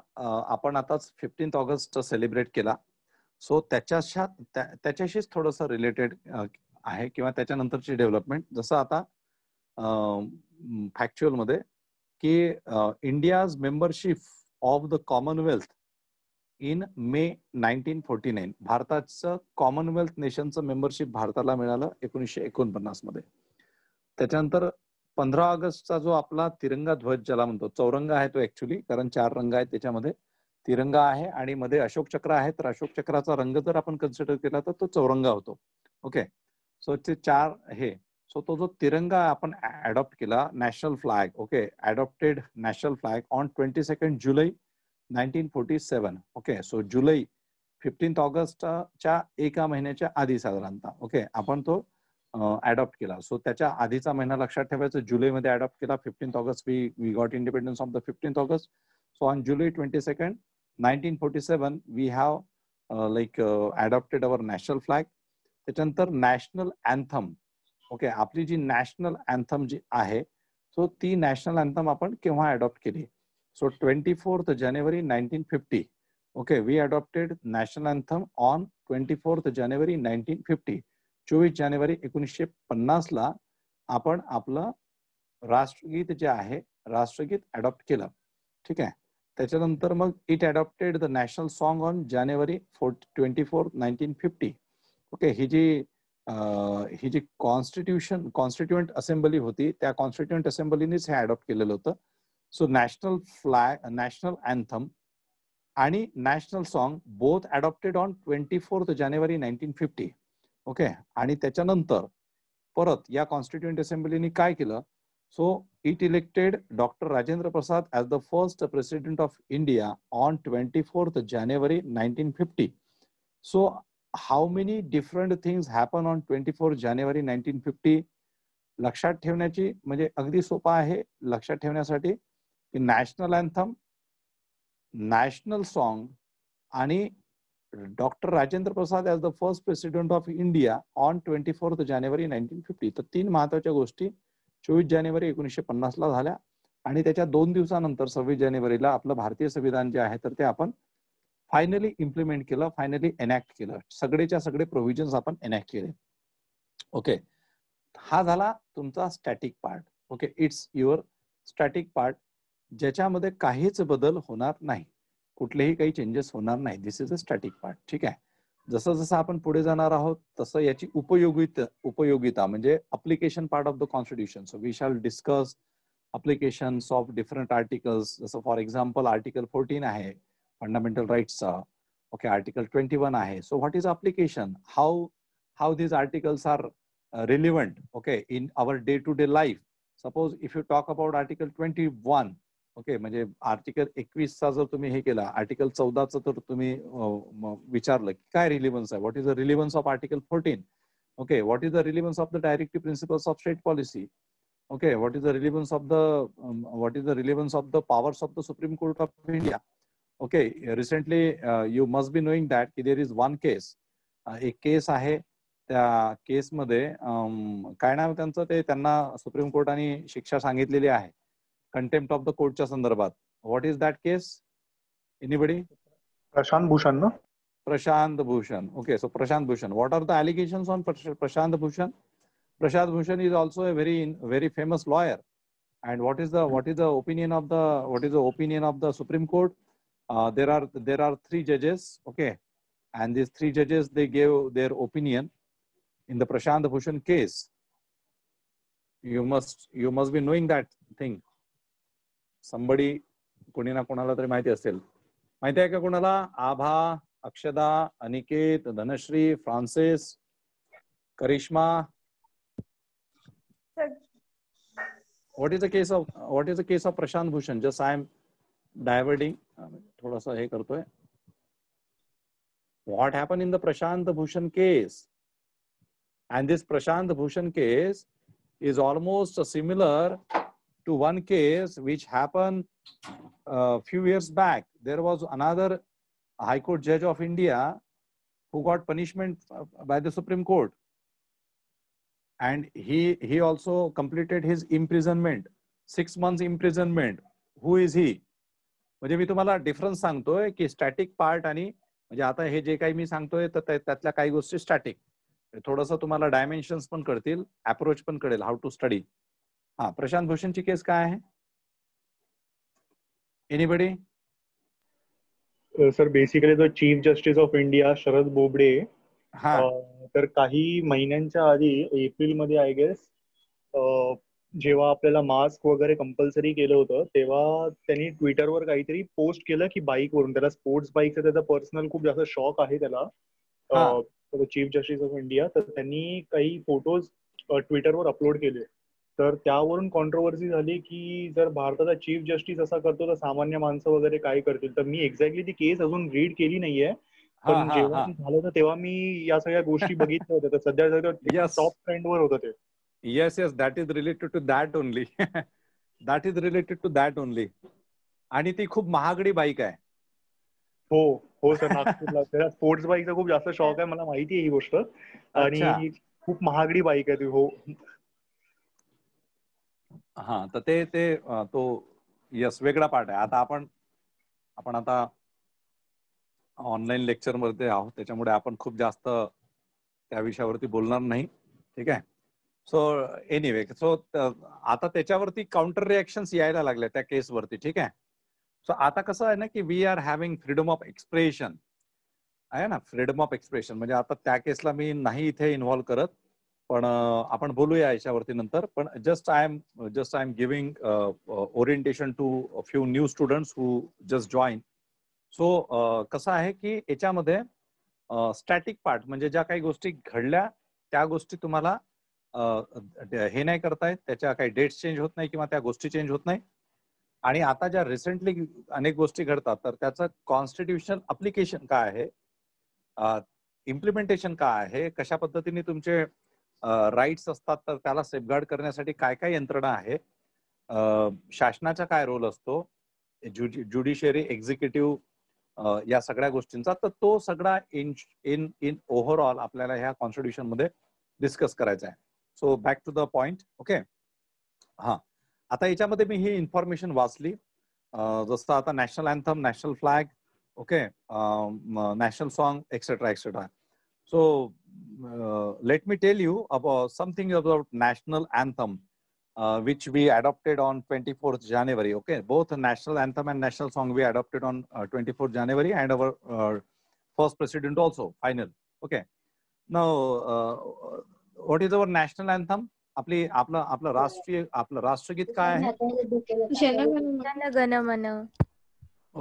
Speaker 1: आपण आताच फिफ्टीन ऑगस्ट सेलिब्रेट केला सो त्याच्याशा त्याच्याशीच थोडंसं रिलेटेड आहे किंवा त्याच्यानंतरची डेव्हलपमेंट जसं आता मध्ये की India's membership of the commonwealth in May nineteen forty nine भारताचं कॉमनवेल्थ नेशनचं मेंबरशिप भारताला मिळालं एकोणीसशे मध्ये त्याच्यानंतर पंधरा ऑगस्टचा जो आपला तिरंगा ध्वज ज्याला म्हणतो चौरंग आहे तो ऍक्च्युली कारण चार रंग आहेत त्याच्यामध्ये तिरंगा आहे आणि मध्ये अशोक चक्र आहे तर अशोक चक्राचा रंग जर आपण कन्सिडर केला तर तो चौरंगा होतो ओके सो ते चार हे सो तो जो तिरंगा आपण अडॉप्ट केला national flag okay adopted national flag on twenty second जुलै nineteen forty seven okay so जुलै फिफ्टीन्थ ऑगस्टच्या एका महिन्याच्या आधी साधारणतः ओके आपण तो अडॉप्ट केला सो त्याच्या आधीचा महिना लक्षात ठेवायचा जुलैमध्ये अडॉप्ट केला fifteenth August we we got independence of the fifteenth August so on जुलै twenty second 1947 we have uh, like uh, adopted our national त्याच्यानंतर नॅशनल अँथम ओके आपली जी नॅशनल अँथम जी आहे सो ती नॅशनल अँथम आपण केव्हा adopt केली so twenty fourth January nineteen fifty okay we adopted national anthem on twenty fourth January nineteen fifty चोवीस जानेवारी एकोणीसशे पन्नासला आपण आपलं राष्ट्रगीत जे आहे राष्ट्रगीत अडॉप्ट केलं ठीक आहे त्याच्यानंतर मग it adopted the national song on जानेवारी four twenty four nineteen fifty okay ही जी ही जी कॉन्स्टिट्युशन कॉन्स्टिट्युएंट असेंब्ली होती त्या कॉन्स्टिट्युएंट असेंब्लीनेच हे अडॉप्ट केलेलं होतं so national flag national anthem आणि national song both adopted on twenty fourth January nineteen fifty okay आणि त्याच्यानंतर परत या कॉन्स्टिट्युएंट असेंब्लीने काय केलं doctor Rajendra Prasad Dr. The first president of India on twenty fourth January 24th fifty so So many different things happen on twenty four जानेवारी fifty लक्षात ठेवण्याची म्हणजे अगदी सोपा आहे लक्षात ठेवण्यासाठी की नॅशनल अँथम नॅशनल सॉन्ग आणि doctor Rajendra Prasad as the first president of India on twenty fourth January nineteen fifty तर तीन महत्वाच्या गोष्टी चोवीस जानेवारी एकोणीसशे पन्नासला झाल्या आणि त्याच्या दोन दिवसानंतर सव्वीस जानेवारीला आपलं भारतीय संविधान जे आहे तर ते आपण फायनली इम्प्लिमेंट केलं फायनली एनॅक्ट केलं सगळेच्या सगळे प्रोव्हिजन्स आपण एनॅक्ट केले ओके हा झाला तुमचा static part okay its your static part ज्याच्यामध्ये काहीच बदल होणार नाही कुठलेही काही चेंजेस होणार नाही this is a static part ठीक आहे जसं जसं आपण पुढे जाणार आहोत तसं याची उपयोगिता उपयोगिता म्हणजे application part of the constitution so we shall discuss application of different articles जसं फॉर एक्झाम्पल आर्टिकल फोर्टीन आहे फंडामेंटल राईट्सचा ओके आर्टिकल ट्वेंटी वन आहे so what is application how how these articles are relevant okay in our day to day life suppose if you talk about article twenty one okay म्हणजे article एकवीसचा जर तुम्ही हे केला article चौदाचं तर तुम्ही विचारलं की काय रिलिव्हन्स आहे what is the relevance of article fourteen okay what is the relevance of the directive principles of state policy okay what is the relevance of the what is the relevance of the powers of the supreme court of India okay recently you must be knowing that की there is one केस एक केस आहे त्या केसमध्ये काय नाव त्यांचं ते त्यांना supreme कोर्टाने शिक्षा सांगितलेली आहे Contempt of the court, संदर्भात what what is that case anybody prashant Bhushan Prashant Prashant Okay, so Prashant Prashant What are the allegations on Prashant Prashant Prashant Prashad Bhushan is also a very very famous lawyer. And what is the what is the opinion of the what is the opinion of the Supreme Court? Uh, there are there are three judges, okay, and these three judges they gave their opinion in the Prashant Bhushan case. You must you must be knowing that thing. Somebody कोणी ना कोणाला तरी माहिती असेल माहिती आहे का कोणाला Abha Akshada Aniket Dhanashree Francis Karishma what is a case of what is a case of Prashant Bhushan just I am diverting थोडासा हे करतोय what happen in the Prashant Bhushan case and this Prashant Bhushan case is almost similar to one case which happened a few years back. There was another High Court judge of India who got punishment by the Supreme Court. And he, he also completed his imprisonment, six months imprisonment. Who is he? म्हणजे मी तुम्हाला difference सांगतोय की static part आणि म्हणजे आता हे जे काही मी सांगतोय तर त्यातल्या काही गोष्टी स्टॅटिक थोडस तुम्हाला डायमेन्शन्स पण कळतील अप्रोच पण कळेल हाऊ टू स्टडी हा प्रशांत भूषणची केस काय आहे एनिबडी सर बेसिकली जो chief justice of India Sharad Bobde हा तर काही महिन्यांच्या आधी एप्रिल मध्ये आय गेस जेव्हा आपल्याला मास्क वगैरे कंपल्सरी केलं होतं तेव्हा त्यांनी ट्विटरवर काहीतरी पोस्ट केलं की बाईकवरून त्याला स्पोर्ट्स बाईकचा त्याचा पर्सनल खूप जास्त शॉक आहे त्याला चीफ जस्टिस ऑफ इंडिया तर त्यांनी काही फोटोज ट्विटरवर अपलोड केले तर त्यावरून कॉन्ट्रोवर्सी झाली की जर भारताचा चीफ जस्टिस असा करतो तर सामान्य माणसं वगैरे काय करतील तर मी एक्झॅक्टली ती केस अजून रीड केली नाहीये पण जेव्हा झालं होतं तेव्हा मी या सगळ्या गोष्टी बघितल्या होत्या तर सध्या टॉप ट्रेंडवर होतं ते yes yes that is related to that only that is related to that only आणि ती खूप महागडी बाईक आहे हो हो सर नागपूरला स्पोर्ट्स बाईकचा खूप जास्त शौक आहे मला माहिती आहे ही गोष्ट आणि खूप महागडी बाईक आहे ती हो हा तर ते ते तो यस वेगळा पार्ट आहे आता आपण आपण आता ऑनलाईन लेक्चर मध्ये आहोत त्याच्यामुळे आपण खूप जास्त त्या विषयावरती बोलणार नाही ठीक आहे सो एनिवे सो आता त्याच्यावरती काउंटर रिएक्शन्स यायला लागले त्या केसवरती ठीक आहे सो आता कसं आहे ना की we are having freedom of expression आहे ना फ्रीडम ऑफ एक्सप्रेशन म्हणजे आता त्या केसला मी नाही इथे इन्व्हॉल्व्ह करत पण आपण बोलूया याच्यावरती नंतर पण just I am just I am giving orientation to few new student who just join so कसं आहे की याच्यामध्ये स्टॅटिक पार्ट म्हणजे ज्या काही गोष्टी घडल्या त्या गोष्टी तुम्हाला हे नाही करतायत त्याच्या काही डेट्स चेंज होत नाही किंवा त्या गोष्टी चेंज होत नाही आणि आता ज्या रिसेंटली अनेक गोष्टी घडतात तर त्याचं कॉन्स्टिट्युशनल अप्लिकेशन काय आहे इम्प्लिमेंटेशन काय आहे कशा पद्धतीने तुमचे राईट्स असतात तर त्याला सेफगार्ड करण्यासाठी काय काय यंत्रणा आहे शासनाचा काय रोल असतो ज्युडिशरी एक्झिक्युटिव्ह या सगळ्या गोष्टींचा तर तो सगळा इन इन इन ओव्हरऑल आपल्याला ह्या कॉन्स्टिट्युशन मध्ये डिस्कस करायचा आहे so back to the point okay हा आता याच्यामध्ये मी ही इन्फॉर्मेशन वाचली जसं आता national anthem national flag okay national song etcetera etcetera so let me tell you about something about national anthem, uh, which we adopted on 24th January. Okay, both national anthem and national song we adopted on uh, 24th January, and our first president also final. Okay, now what is our national anthem? आपली आपलं आपलं राष्ट्रीय आपलं राष्ट्रगीत काय आहे जनगण मन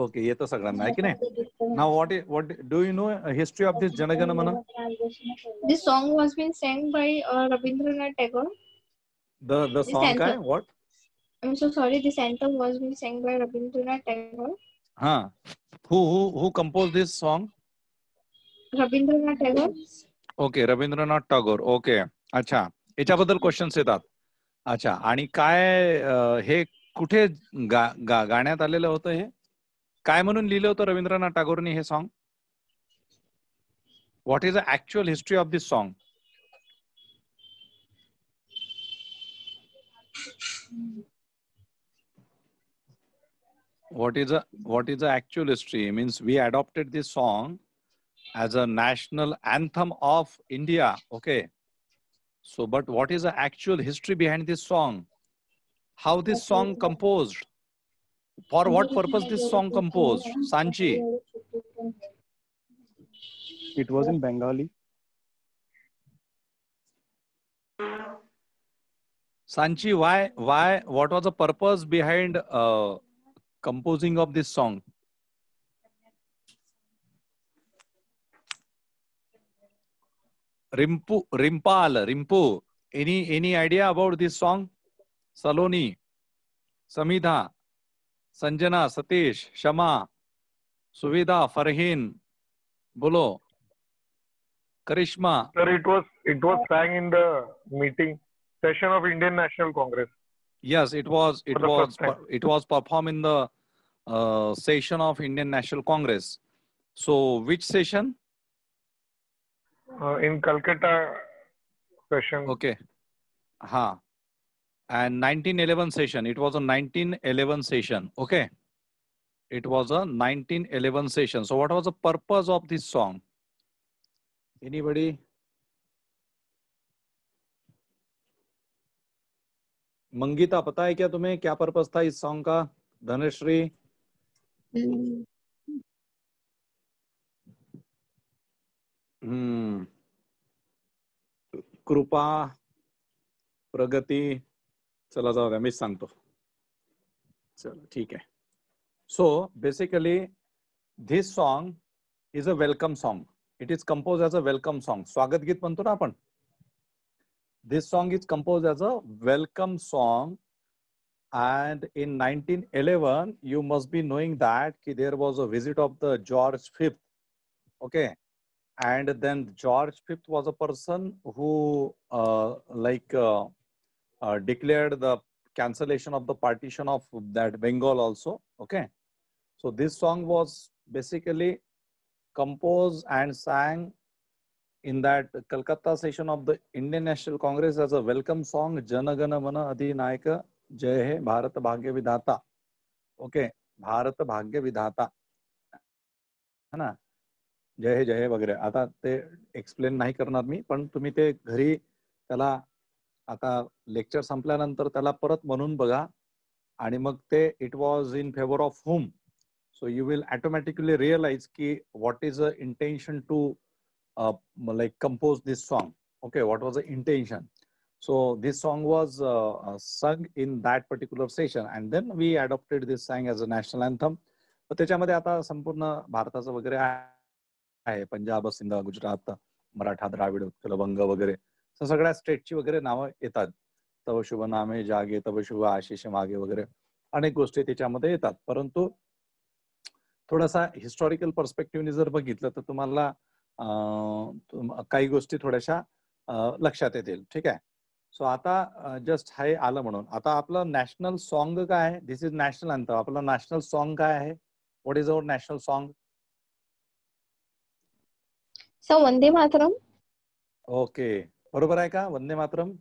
Speaker 1: okay येतं सगळ्यांना ऐक नाही ना what what do you know history of this Jana Gana Mana this song was been sung by Rabindranath Tagore the the song काय what I am so sorry this anthem was been sung by Rabindranath Tagore हा who who who compose this song Rabindranath Tagore okay Rabindranath Tagore okay अच्छा याच्याबद्दल questions येतात अच्छा आणि काय हे कुठे गाण्यात आलेलं होतं हे काय म्हणून लिहिलं होतं रवींद्रनाथ टागोरनी हे song what is a actual history what is a what is the actual history means we adopted this song as a national anthem of india okay so but what is the actual history behind this song how this song composed for what purpose this song composed? Sanchi. It was in Bengali. Sanchi, why, why, what was the purpose behind uh, composing of this song? Rimpu, Rimpal, Rimpu, any, any idea about this song? Saloni, Samidha. Sanjana Satish Shama Suvidha Farheen बोलो Karishma sir it was it was sang in the meeting session of Indian national Congress yes it was it was it was perform in the session of Indian national Congress so which session in Calcutta session okay हा and 1911 session it was a 1911 session okay it was a 1911 session so what was the purpose of this song anybody Mangeeta पता है क्या तुम्हें क्या purpose था इस song का धनश्री हम्म कृपा प्रगति चला जाऊ द्या मीच सांगतो चल ठीक आहे so basically this song is a welcome song it is compose as a welcome song स्वागत गीत म्हणतो ना आपण this song is compose as a welcome song and in nineteen eleven you must be knowing that की there was a visit of the George fifth okay and then George fifth was a person who like uh, declared the cancellation of the partition of that Bengal also. Okay. So this song was basically composed and sang in that kolkata session of the Indian National Congress as a welcome song, Janagana Mana Adi Naika Hai Bharat Bhagya Vidhata. Okay, Bharat Bhagya Vidhata. है na जय हे जय हे वगैरे आता ते explain नाही करणार मी पण तुम्ही ते घरी त्याला आता लेक्चर संपल्यानंतर त्याला परत म्हणून बघा आणि मग ते it was in favour of home so you will automatically realise की what is a intention to like compose this song okay what was a intention so this song was sung in that particular session and then we adopted this song as a national anthem त्याच्यामध्ये आता संपूर्ण भारताचं वगैरे आहे पंजाब सिंध गुजरात मराठा द्राविड उत्कल वगैरे सगळ्या स्टेटची वगैरे नावं येतात तवशुभ नामे जागे तवशुभ आशिष मागे वगैरे अनेक गोष्टी त्याच्यामध्ये येतात परंतु थोडासा हिस्टॉरिकल पर्स्पेक्टिव्हने जर बघितलं तर तुम्हाला काही गोष्टी थोड्याशा लक्षात येतील ठीक आहे सो आता जस्ट हे आलं म्हणून आता आपलं नॅशनल सॉन्ग काय आहे दिस इज नॅशनल अंतर आपलं नॅशनल सॉन्ग काय आहे what is our national song Vande Mataram okay बरोबर आहे का वंदे मातरम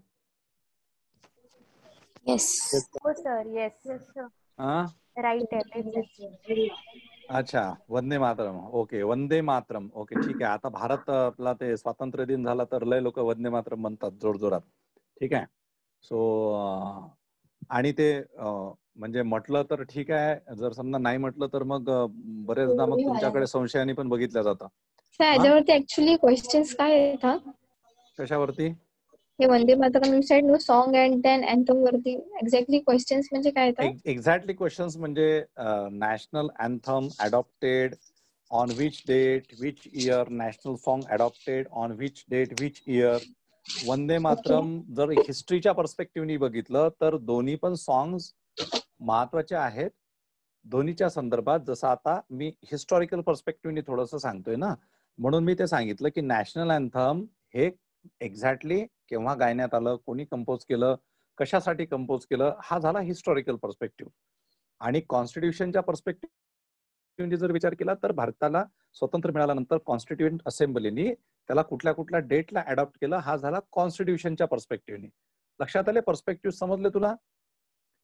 Speaker 1: सर हो, अच्छा वंदे मातरम ओके वंदे मातरम ओके ठीक आहे आता भारत आपला ते स्वातंत्र्य दिन झाला तर लय लोक वंदे मातरम म्हणतात जोरजोरात ठीक आहे सो आणि ते म्हणजे म्हटलं तर ठीक आहे जर समजा नाही म्हटलं तर मग बरेचदा मग तुमच्याकडे संशयाने पण बघितलं जातं ऍक्च्युली क्वेश्चन्स काय कशावरती हे Vande Mataram inside no song and then anthem वरती एक्झॅक्टली क्वेश्चन्स म्हणजे काय येतात एक्झॅक्टली क्वेश्चन्स म्हणजे national anthem adopted on which date which year national song adopted on which date which year Vande Mataram जर हिस्ट्रीच्या पर्स्पेक्टिव्हनी बघितलं तर दोन्ही पण सॉंग्स महत्वाचे आहेत दोन्हीच्या संदर्भात जसं आता मी हिस्टॉरिकल पर्स्पेक्टिव्हनी थोडंसं सांगतोय ना म्हणून मी ते सांगितलं की नॅशनल अँथम हे एक्झॅक्टली केव्हा गायण्यात आलं कोणी कंपोज केलं कशासाठी कंपोज केलं हा झाला हिस्टॉरिकल पर्स्पेक्टिव्ह आणि कॉन्स्टिट्यूशनच्या पर्स्पेक्टिव्ह जर विचार केला तर भारताला स्वतंत्र मिळाल्यानंतर कॉन्स्टिट्युएंट असेंब्लीनी त्याला कुठल्या कुठल्या डेटला अडॉप्ट केलं हा झाला कॉन्स्टिट्यूशनच्या पर्स्पेक्टिव्हनी लक्षात आले पर्स्पेक्टिव्ह समजले तुला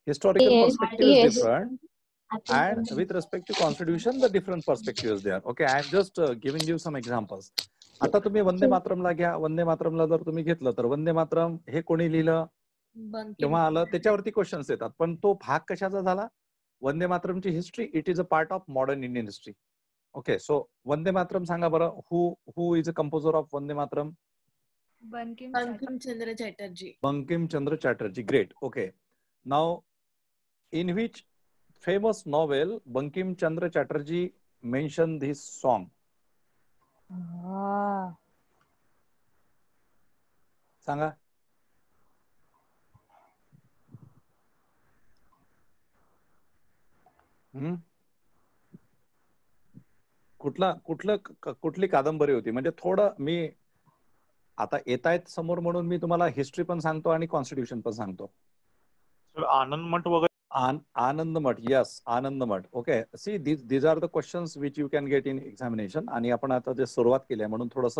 Speaker 1: historical perspective different and with respect to constitution the different perspectives okay okay i'm just just uh, giving you some आता तुम्ही वंदे मातरमला घ्या वंदे मातरमला जर तुम्ही घेतलं तर वंदे मातरम हे कोणी लिहिलं किंवा आलं त्याच्यावरती क्वेश्चन्स येतात पण तो भाग कशाचा झाला वंदे ची history it is a part of modern Indian history okay so Vande Mataram सांगा बरं who who is a composer of Vande Mataram Bankim Chandra Chatterjee Bankim Chandra Chatterjee great okay now in which famous novel Bankim Chandra Chatterjee mention this song सांगा. हम्म. कुठला कुठलं कुठली कादंबरी होती म्हणजे थोडं मी आता येत आहेत समोर म्हणून मी तुम्हाला हिस्ट्री पण सांगतो आणि कॉन्स्टिट्यूशन पण सांगतो आनंद मठ वगैरे Anand Math yes Anand Math okay see these are the questions which you can get in examination आणि आपण आता जे सुरुवात केली आहे म्हणून थोडस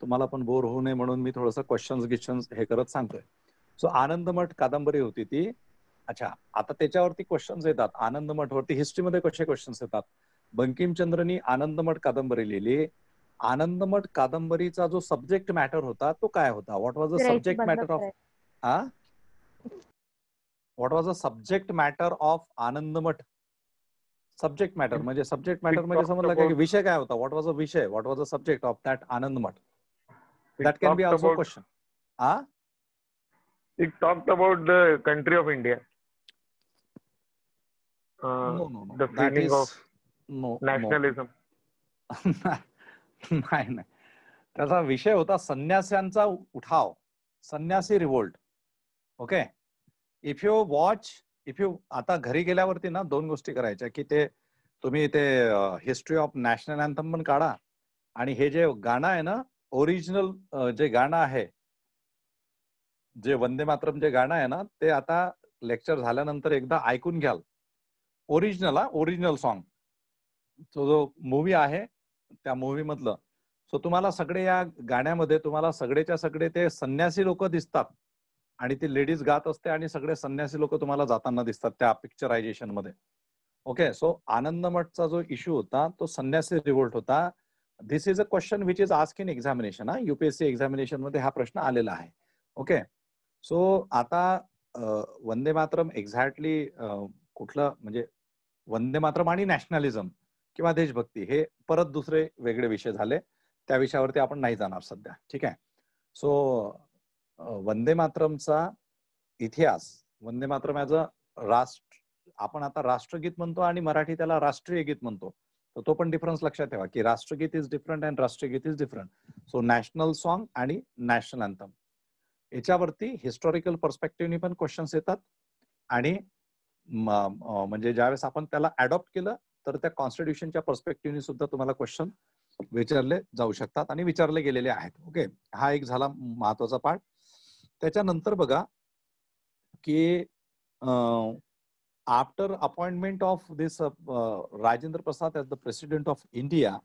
Speaker 1: तुम्हाला पण बोर होऊ नये म्हणून मी थोडंसं क्वेश्चन्स गिश्चन्स हे करत सांगतोय सो आनंद मठ कादंबरी होती ती अच्छा आता त्याच्यावरती क्वेश्चन्स येतात आनंद मठ हिस्ट्री हिस्ट्रीमध्ये कसे क्वेश्चन्स येतात बंकिमचंद्रनी आनंदमठ कादंबरी लिहिली आनंदमठ कादंबरीचा जो सब्जेक्ट मॅटर होता तो काय होता what was the subject matter of हा what was a subject matter of Anand Math subject matter म्हणजे सब्जेक्ट मॅटर म्हणजे समजलं काय विषय काय होता व्हॉट वॉज अ विषय what was a subject of that Anand Math that can be also question हा it talk about the country of India नाही नाही त्याचा विषय होता संन्यास्यांचा उठाव संन्यासी revolt okay okay? If you watch if you आता घरी गेल्यावरती ना दोन गोष्टी करायच्या की ते तुम्ही ते हिस्ट्री ऑफ नॅशनल अँथम पण काढा आणि हे जे गाणं आहे ना ओरिजिनल जे गाणं आहे जे वंदे मातरम जे गाणं आहे ना ते आता लेक्चर झाल्यानंतर एकदा ऐकून घ्याल ओरिजिनल हा ओरिजिनल सॉन्ग तो जो मूवी आहे त्या मूवी मधलं सो तुम्हाला सगळे या गाण्यामध्ये तुम्हाला सगळेच्या सगळे ते संन्यासी लोक दिसतात आणि ती लेडीज गात असते आणि सगळे संन्यासी लोक तुम्हाला जाताना दिसतात त्या पिक्चरायझेशन मध्ये ओके सो आनंद मठचा जो इश्यू होता तो संन्यासी रिवोल्ट होता this is a question which is ask in examination हा युपीएससी एक्झामिनेशन मध्ये हा प्रश्न आलेला आहे ओके सो आता वंदे मातरम एक्झॅक्टली कुठलं म्हणजे वंदे मातरम आणि नॅशनलिझम किंवा देशभक्ती हे परत दुसरे वेगळे विषय झाले त्या विषयावरती आपण नाही जाणार सध्या ठीक आहे सो वंदे मातरमचा इतिहास वंदे मातरम ॲज अ राष्ट्र आपण आता राष्ट्रगीत म्हणतो आणि मराठी त्याला राष्ट्रीय गीत म्हणतो तर तो पण डिफरन्स लक्षात ठेवा की राष्ट्रगीत इज डिफरंट अँड राष्ट्रीय गीत is different so national song आणि नॅशनल अँथम याच्यावरती हिस्टॉरिकल पर्स्पेक्टिव्हनी पण क्वेश्चन्स येतात आणि म्हणजे ज्यावेळेस आपण त्याला अडॉप्ट केलं तर त्या कॉन्स्टिट्युशनच्या पर्स्पेक्टिव्हनी सुद्धा तुम्हाला क्वेश्चन विचारले जाऊ शकतात आणि विचारले गेलेले आहेत ओके हा एक झाला महत्वाचा पार्ट त्याच्यानंतर बघा की after appointment of this Rajendra Prasad as the president of India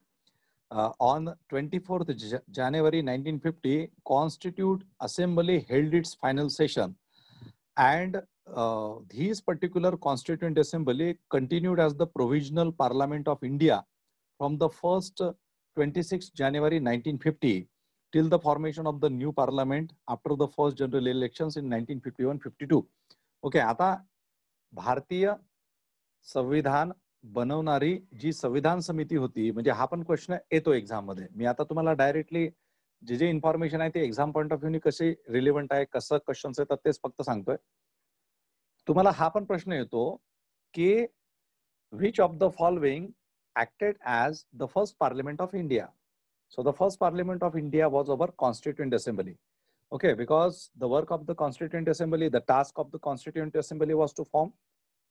Speaker 1: on twenty fourth January nineteen fifty constitute assembly held its final session and this particular constituent assembly continued as the provisional parliament of India from the first twenty six January nineteen fifty till the formation of the new parliament after the first general elections in 1951-52. Okay, आता भारतीय संविधान बनवणारी जी संविधान समिती होती म्हणजे हा पण क्वेश्चन येतो एक्झाम मध्ये मी आता तुम्हाला डायरेक्टली जे जे इन्फॉर्मेशन आहे ते एक्झाम पॉईंट ऑफ व्ह्यूनी कसे रिलेव्हंट आहे कसं क्वेश्चन्स येतात तेच फक्त सांगतोय तुम्हाला हा पण प्रश्न येतो की which of the following acted as the first parliament of India So the first parliament of India was our constituent assembly. Okay, because the work of the constituent assembly, the task of the constituent assembly was to form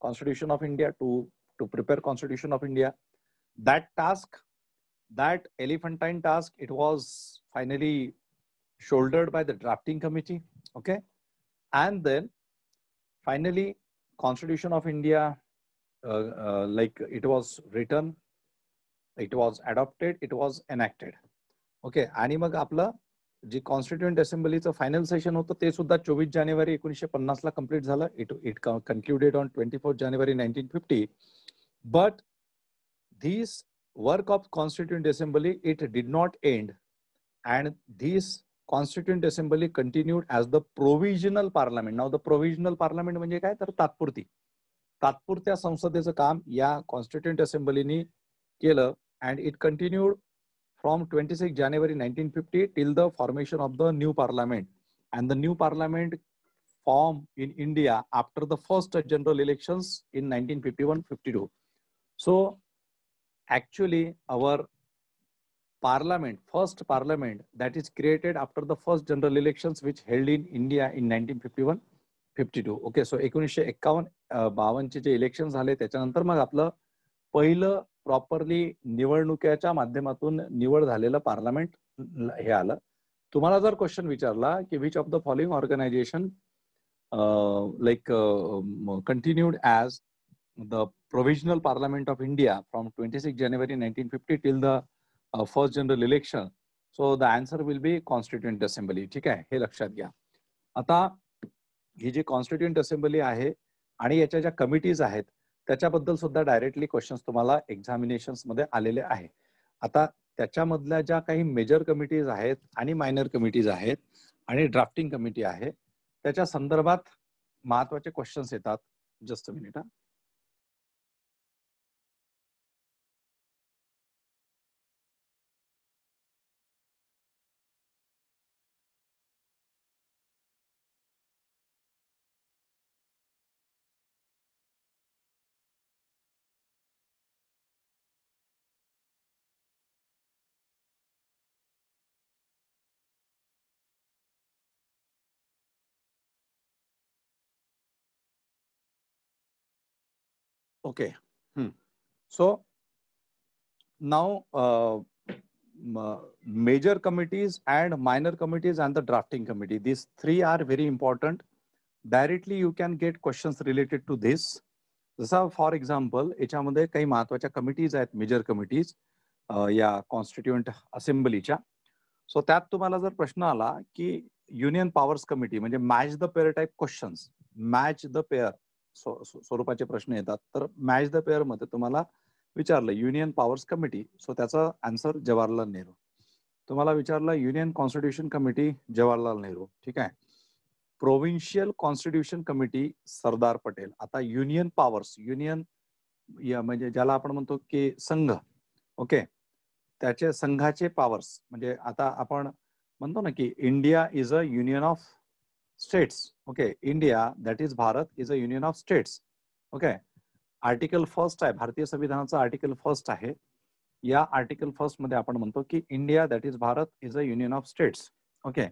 Speaker 1: constitution of India, to, to prepare constitution of India. That task, that elephantine task, it was finally shouldered by the drafting committee. Okay, and then finally constitution of India, uh, uh, like it was written, it was adopted, it was enacted. Okay आणि मग आपलं जी constituent असेंब्लीचं final session होतं ते सुद्धा चोवीस जानेवारी एकोणीसशे पन्नास ला कम्प्लीट झालं it it concluded on twenty four जानेवारी nineteen fifty but this work of constituent assembly it did not end and this constituent assembly continued as the provisional parliament now the provisional parliament म्हणजे काय तर तात्पुरती तात्पुरत्या संसदेचं काम या constituent असेंब्लीनी केलं and it continued from 26 January 1950 till the formation of the new parliament. And the new parliament formed in India after the first general elections in 1951-52. So actually our parliament, first parliament that is created after the first general elections which held in India in 1951 fifty two okay so एकोणीसशे एक्कावन्न बावनचे जे election झाले त्याच्यानंतर मग आपलं पहिलं properly निवडणुकीच्या माध्यमातून निवड झालेलं पार्लमेंट हे आलं तुम्हाला जर क्वेश्चन विचारला की which of the following organisation like continued as the provisional parliament of India from twenty six January nineteen fifty till the first general election so the answer will be constituent assembly ठीक आहे हे लक्षात घ्या आता ही जी constituent assembly आहे आणि याच्या ज्या कमिटीज आहेत त्याच्याबद्दल सुद्धा डायरेक्टली क्वेश्चन्स तुम्हाला एक्झामिनेशन्स मध्ये आलेले आहे आता त्याच्यामधल्या ज्या काही मेजर कमिटीज आहेत आणि मायनर कमिटीज आहेत आणि ड्राफ्टिंग कमिटी आहे त्याच्या संदर्भात महत्वाचे क्वेश्चन्स येतात just minute okay hmm so now major committees and minor committees and the drafting committee these three are very important directly you can get questions related to this jasa for example ichya madhe kai mahatvacha committees ahet major committees ya constituent assembly cha so tat tumhala jar prashna ala ki union powers committee mhanje match the pair type questions match the pair स्वरूपाचे प्रश्न येतात तर match the pair मध्ये तुम्हाला विचारलं union powers committee so त्याचा answer Jawaharlal Nehru तुम्हाला विचारलं union constitution committee Jawaharlal Nehru ठीक आहे provincial constitution committee Sardar Patel आता युनियन पॉवर्स युनियन म्हणजे ज्याला आपण म्हणतो की संघ ओके त्याचे संघाचे पॉवर्स म्हणजे आता आपण म्हणतो ना की India is a union of states okay India that is Bharat is a union of states okay article first आहे भारतीय संविधानाचा आर्टिकल फर्स्ट आहे या आर्टिकल फर्स्ट मध्ये आपण म्हणतो की India that is Bharat is a union of states okay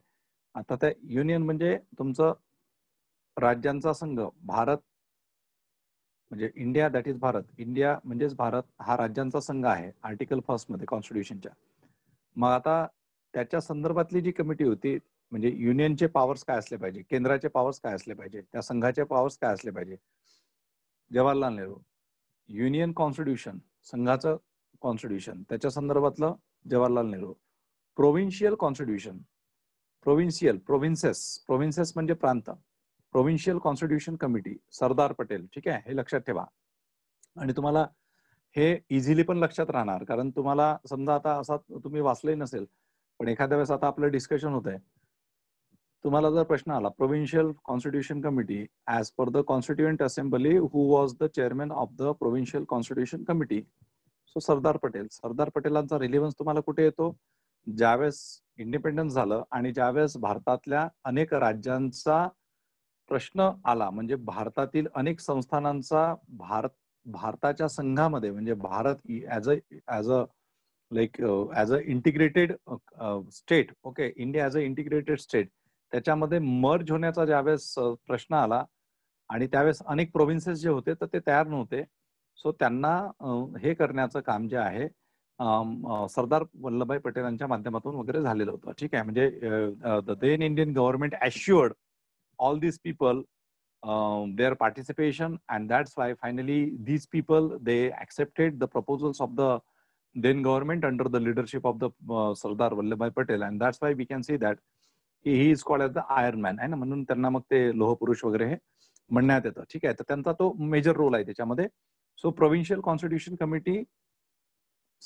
Speaker 1: आता ते युनियन म्हणजे तुमचं राज्यांचा संघ भारत म्हणजे India that is Bharat India म्हणजेच भारत हा राज्यांचा संघ आहे आर्टिकल फर्स्ट मध्ये कॉन्स्टिट्यूशनच्या मग आता त्याच्या संदर्भातली जी कमिटी होती म्हणजे युनियनचे पॉवर्स काय असले पाहिजे केंद्राचे पॉवर्स काय असले पाहिजे त्या संघाचे पॉवर्स काय असले पाहिजे जवाहरलाल नेहरू युनियन कॉन्स्टिट्यूशन संघाचं कॉन्स्टिट्यूशन त्याच्या संदर्भातलं Jawaharlal Nehru provincial constitution provincial provinces provinces म्हणजे प्रांत provincial constitution committee Sardar Patel ठीक आहे हे लक्षात ठेवा आणि तुम्हाला हे इझिली पण लक्षात राहणार कारण तुम्हाला समजा आता असा तुम्ही वाचलंही नसेल पण एखाद्या वेळेस आता आपलं डिस्कशन होत आहे तुम्हाला जर प्रश्न आला provincial constitution committee as per the constituent assembly who was the chairman of the provincial constitution committee so Sardar Patel Sardar पटेलांचा रिलेव्हन्स तुम्हाला कुठे येतो ज्यावेळेस इंडिपेंडन्स झालं आणि ज्यावेळेस भारतातल्या अनेक राज्यांचा प्रश्न आला म्हणजे भारतातील अनेक संस्थानांचा भारत भारताच्या संघामध्ये म्हणजे Bharat as a as a like as a integrated state okay India as a integrated state त्याच्यामध्ये मर्ज होण्याचा ज्यावेळेस प्रश्न आला आणि त्यावेळेस अनेक प्रोव्हिन्सेस जे होते तर ते तयार नव्हते सो त्यांना हे करण्याचं काम जे आहे सरदार वल्लभभाई पटेलांच्या माध्यमातून वगैरे झालेलं होतं ठीक आहे म्हणजे then Indian government assured all this people their participation and that's why finally these people they accepted the proposals of the then government under the leadership of the Sardar Vallabhbhai Patel and that's why we can see that he is called the iron man आहे ना म्हणून त्यांना मग ते लोहपुरुष वगैरे हे म्हणण्यात येतं ठीक आहे तर त्यांचा तो मेजर रोल आहे त्याच्यामध्ये so provincial constitution committee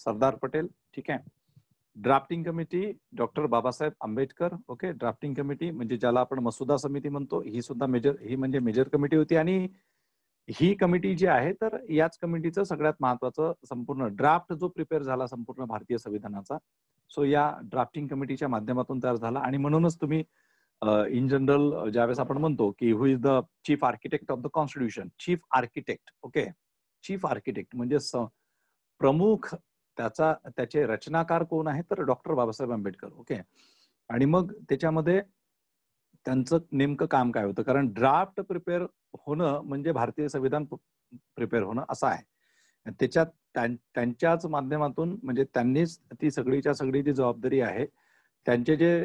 Speaker 1: Sardar Patel ठीक आहे drafting committee doctor Babasaheb Ambedkar okay drafting committee म्हणजे ज्याला आपण मसुदा समिती म्हणतो ही सुद्धा मेजर ही म्हणजे मेजर कमिटी होती आणि ही कमिटी जी आहे तर याच कमिटीचं सगळ्यात महत्वाचं संपूर्ण ड्राफ्ट जो प्रिपेअर झाला संपूर्ण भारतीय संविधानाचा सो या ड्राफ्टिंग कमिटीच्या माध्यमातून तयार झाला आणि म्हणूनच तुम्ही इन जनरल ज्यावेळेस आपण म्हणतो की who is the chief architect of the constitution chief architect okay chief architect म्हणजे प्रमुख त्याचा त्याचे रचनाकार कोण आहे तर डॉक्टर बाबासाहेब आंबेडकर ओके आणि मग त्याच्यामध्ये त्यांचं नेमकं काम काय होतं कारण ड्राफ्ट प्रिपेअर होणं म्हणजे भारतीय संविधान प्रिपेअर होणं असं आहे त्याच्यात त्यांच्याच माध्यमातून म्हणजे त्यांनीच ती सगळीच्या सगळी जी जबाबदारी आहे त्यांचे जे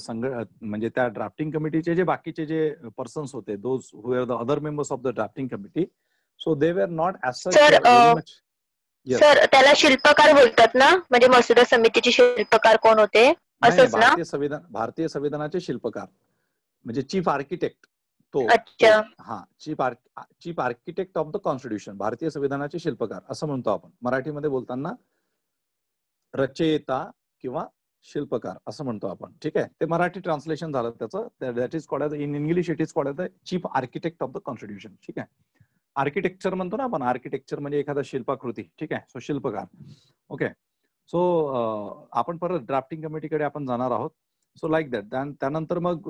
Speaker 1: संघ म्हणजे त्या ड्राफ्टिंग कमिटीचे जे बाकीचे जे पर्सन्स होते those who are the other members of the drafting committee so they were not sir
Speaker 2: त्याला शिल्पकार बोलतात
Speaker 1: ना म्हणजे मसुदा समितीचे शिल्पकार कोण होते असंच ना भारतीय संविधान भारतीय संविधानाचे शिल्पकार म्हणजे चीफ आर्किटेक्ट तो हा chief chief architect of the constitution भारतीय संविधानाचे शिल्पकार असं म्हणतो आपण मराठीमध्ये बोलताना रचयिता किंवा शिल्पकार असं म्हणतो आपण ठीक आहे ते मराठी ट्रान्सलेशन झालं त्याचं that is called in English it is the chief architect of the constitution ठीक आहे आर्किटेक्चर म्हणतो ना आपण आर्किटेक्चर म्हणजे एखादा शिल्पाकृती ठीक आहे सो शिल्पकार ओके सो आपण परत ड्राफ्टिंग कमिटीकडे आपण जाणार आहोत सो लाईक दॅट त्यानंतर मग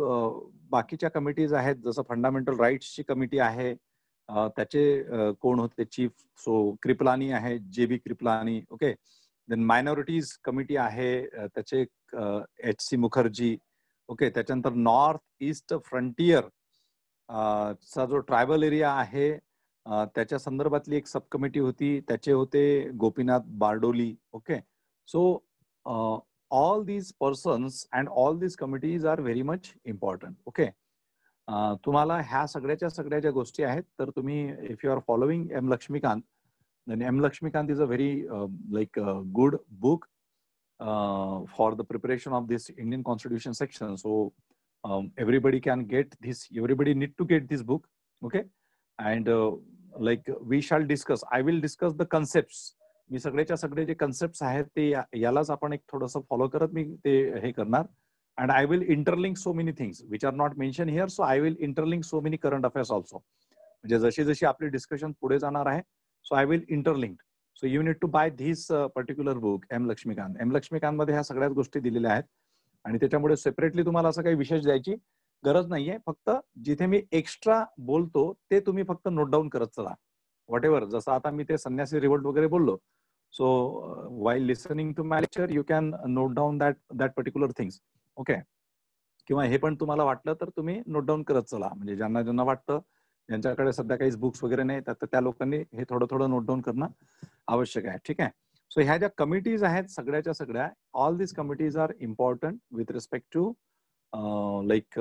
Speaker 1: बाकीच्या कमिटीज आहेत जसं फंडामेंटल राईट्सची कमिटी आहे त्याचे कोण होते चीफ सो क्रिपलानी आहे J B Kripalani okay then minorities committee आहे त्याचे एच सी मुखर्जी ओके त्याच्यानंतर नॉर्थ ईस्ट फ्रंटियर चा जो ट्रायबल एरिया आहे त्याच्या संदर्भातली एक सब कमिटी होती त्याचे होते Gopinath Bardoloi okay so all these persons and all these committees are very much important. Okay. Uh, तुम्हाला ह्या सगळ्याच्या सगळ्या ज्या गोष्टी आहेत तर तुम्ही if you are following M Laxmikanth then M. Lakshmi Lakshmikant is a very uh, like uh, good book uh, for the preparation of this Indian Constitution section. So um, everybody can get this. Everybody need to get this book. Okay, and uh, like we shall discuss. I will discuss the concepts मी सगळेच्या सगळे जे concept आहेत ते यालाच आपण एक थोडस फॉलो करत मी ते हे करणार and I will interlink so many things which are not mention here so I will interlink so many current affairs also म्हणजे जशी जशी आपली डिस्कशन पुढे जाणार आहे so I will interlink so you need to buy this particular book M Laxmikanth M Laxmikanth मध्ये ह्या सगळ्याच गोष्टी दिलेल्या आहेत आणि त्याच्यामुळे सेपरेटली तुम्हाला असं काही विशेष द्यायची गरज नाहीये फक्त जिथे मी एक्स्ट्रा बोलतो ते तुम्ही फक्त नोट डाऊन करत चला व्हॉट एव्हर जसं आता मी ते संन्यासी रिवोल्ट वगैरे बोललो So uh, while listening to my lecture, you can note down that that particular things. Okay. किंवा हे पण तुम्हाला वाटलं तर तुम्ही नोट डाऊन करत चला म्हणजे ज्यांना ज्यांना वाटतं ज्यांच्याकडे सध्या काहीच बुक्स वगैरे नाही तर त्या लोकांनी हे थोडं थोडं नोट डाऊन करणं आवश्यक आहे ठीक आहे सो ह्या ज्या कमिटीज आहेत सगळ्याच्या सगळ्या all this committees are important with respect to like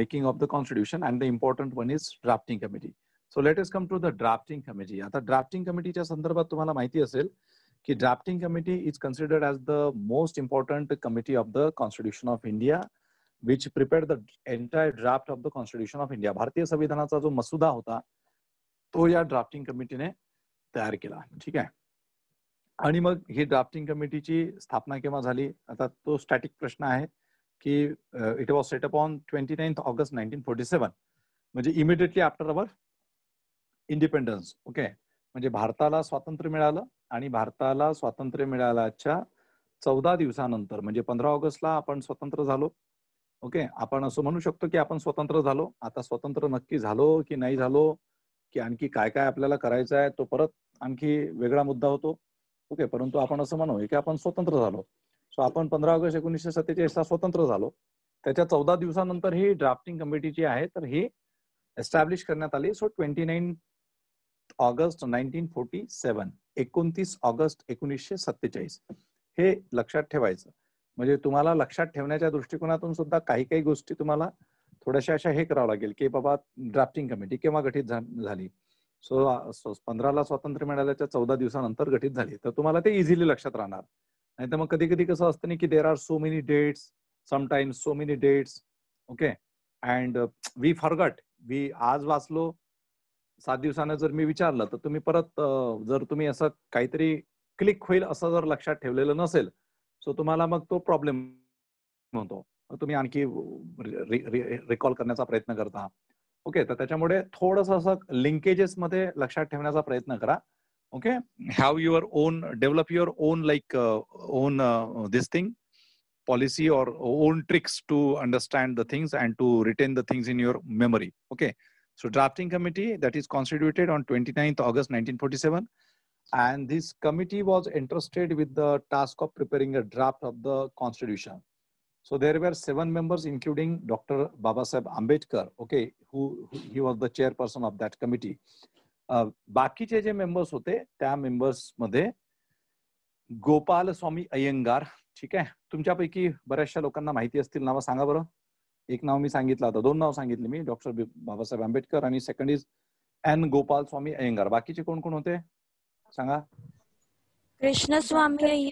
Speaker 1: making of the constitution and the important one is drafting committee so let us come to the drafting committee आता ड्राफ्टिंग कमिटीच्या संदर्भात तुम्हाला माहिती असेल की drafting committee is considered as the most important committee of the constitution of India which prepare the entire draft of the constitution of India भारतीय संविधानाचा जो मसुदा होता तो या ड्राफ्टिंग कमिटीने तयार केला ठीक आहे आणि मग ही ड्राफ्टिंग कमिटीची स्थापना केव्हा झाली आता तो स्टॅटिक प्रश्न आहे की it was set up on twenty ninth August nineteen forty seven म्हणजे immediately after our independence okay म्हणजे भारताला स्वातंत्र्य मिळालं आणि भारताला स्वातंत्र्य मिळाल्याच्या चौदा दिवसानंतर म्हणजे पंधरा ऑगस्टला आपण स्वतंत्र झालो ओके आपण असं म्हणू शकतो की आपण स्वतंत्र झालो आता स्वतंत्र नक्की झालो की नाही झालो की आणखी काय काय आपल्याला करायचं आहे तो परत आणखी वेगळा मुद्दा होतो ओके परंतु आपण असं म्हणू की आपण स्वतंत्र झालो सो आपण पंधरा ऑगस्ट एकोणीसशे सत्तेचाळीसला स्वतंत्र झालो त्याच्या चौदा दिवसानंतर ही ड्राफ्टिंग कमिटी जी आहे तर ही एस्टॅब्लिश करण्यात आली so twenty nine August nineteen forty seven एकोणतीस ऑगस्ट एकोणीसशे सत्तेचाळीस हे लक्षात ठेवायचं म्हणजे तुम्हाला लक्षात ठेवण्याच्या दृष्टिकोनातून सुद्धा काही काही गोष्टी तुम्हाला थोड्याशा अशा हे करावं लागेल की बाबा ड्राफ्टिंग कमिटी केव्हा गठीत झाली सो पंधराला स्वातंत्र्य मिळाल्याच्या चौदा दिवसानंतर गठीत झाली तर तुम्हाला ते इझिली लक्षात राहणार नाही तर मग कधी कधी कसं असतं की there are so many dates sometimes so many dates okay and we forgot we आज वाचलो सात दिवसानं जर मी विचारलं तर तुम्ही परत जर तुम्ही असं काहीतरी क्लिक होईल असं जर लक्षात ठेवलेलं नसेल सो तुम्हाला मग तो प्रॉब्लेम होतो तुम्ही आणखी रिकॉल करण्याचा प्रयत्न करता ओके तर त्याच्यामुळे थोडस असं लिंकेजेस मध्ये लक्षात ठेवण्याचा प्रयत्न करा okay have your own develop your own like own this thing policy or own tricks to understand the things and to retain the things in your memory okay So drafting committee that is constituted on 29th August 1947. And this committee was entrusted with the task of preparing a draft of the constitution. So there were seven members, including Dr. Babasaheb Ambedkar, okay, who, who, he was the chairperson of that committee. Uh, बाकीचे जे members होते त्या मेंबर्समध्ये गोपाल स्वामी अय्यंगार ठीक आहे तुमच्यापैकी बऱ्याचशा लोकांना माहिती असतील नावं सांगा बरं एक नाव मी संगित आता दोन नाव सांगितले मी doctor Babasaheb Ambedkar second is N Gopalaswami Ayyangar बाकीचे होते सांगा Krishnaswami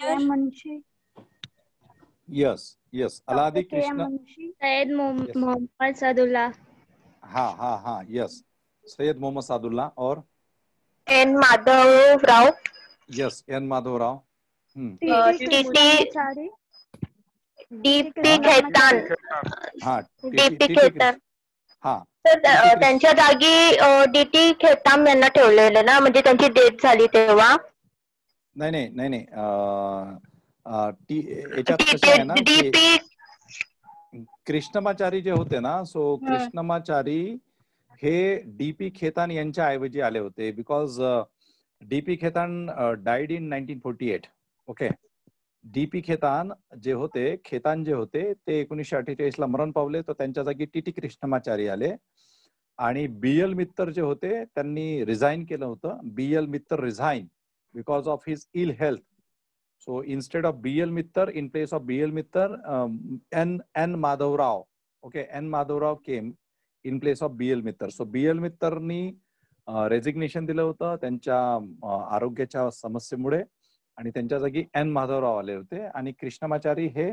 Speaker 1: yes yes Alladi Krishna Syed Mohammad Saadulla हाँ हाँ हाँ यस सैयद मोहम्मद सादुल्ला और N Madhava Rao yes N Madhava Rao hmm. DP Khetan हा डीपी खेतान हा त्यांच्या जागी डीपी खेतान यांना ठेवलेलं ना म्हणजे त्यांची डेथ झाली तेव्हा नाही नाही नाही नाही डीपी कृष्णमाचारी जे होते ना सो कृष्णमाचारी हे डीपी खेतान यांच्या ऐवजी आले होते because DP Khaitan died in nineteen forty eight okay D P Khaitan जे होते खेतान जे होते ते एकोणीसशे अठ्ठेचाळीस ला मरण पावले तर त्यांच्या जागी टी टी कृष्णमाचारी आले आणि बी एल मित्तर जे होते त्यांनी रिझाईन केलं होतं B L Mitter resign because of his ill health so instead of B L Mitter in place of B L Mitter N um, N Madhavrao okay N Madhavrao came in place of B L Mitter so B L मित्तरनी resignation uh, दिलं होतं त्यांच्या uh, आरोग्याच्या समस्येमुळे आणि त्यांच्या जागी N Madhavrao आले होते आणि कृष्णमाचारी हे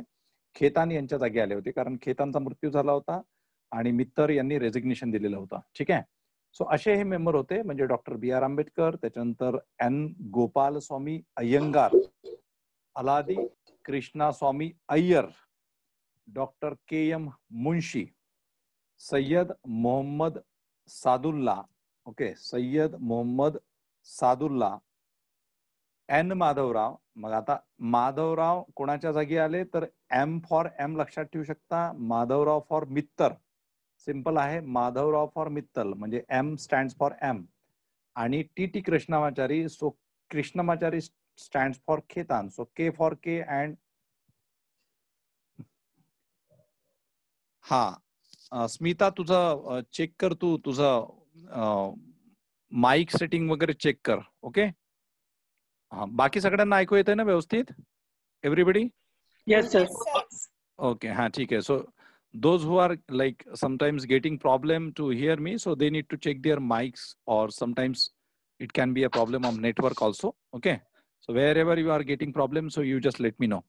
Speaker 1: खेतान यांच्या जागी आले होते कारण खेतानचा मृत्यू झाला होता आणि मित्तर यांनी रेझिग्नेशन दिलेलं होतं ठीक आहे सो असे हे मेंबर होते म्हणजे डॉक्टर बी आर आंबेडकर त्याच्यानंतर N Gopalaswami Ayyangar Alladi Krishnaswami Iyer doctor K M Munshi Syed Mohammad Saadulla okay Syed Mohammad Saadulla N Madhavrao मग आता माधवराव कोणाच्या जागी आले तर एम फॉर एम लक्षात ठेवू शकता माधवराव फॉर मित्तर सिंपल आहे माधवराव फॉर मित्तल म्हणजे एम स्टँड फॉर एम आणि T T Krishnamachari so Krishnamachari stand for Khaitan so K for K and हा स्मिता तुझं चेक कर तू तु, तुझं माईक सेटिंग वगैरे चेक कर ओके हा बाकी सगळ्यांना ऐकू येते ना व्यवस्थित एव्हरीबडी येस ओके हा ठीक आहे so those who are like sometimes getting problem to hear me so they need to check their mics or sometimes it can be a problem of network also okay so wherever you are getting problem so you just let me know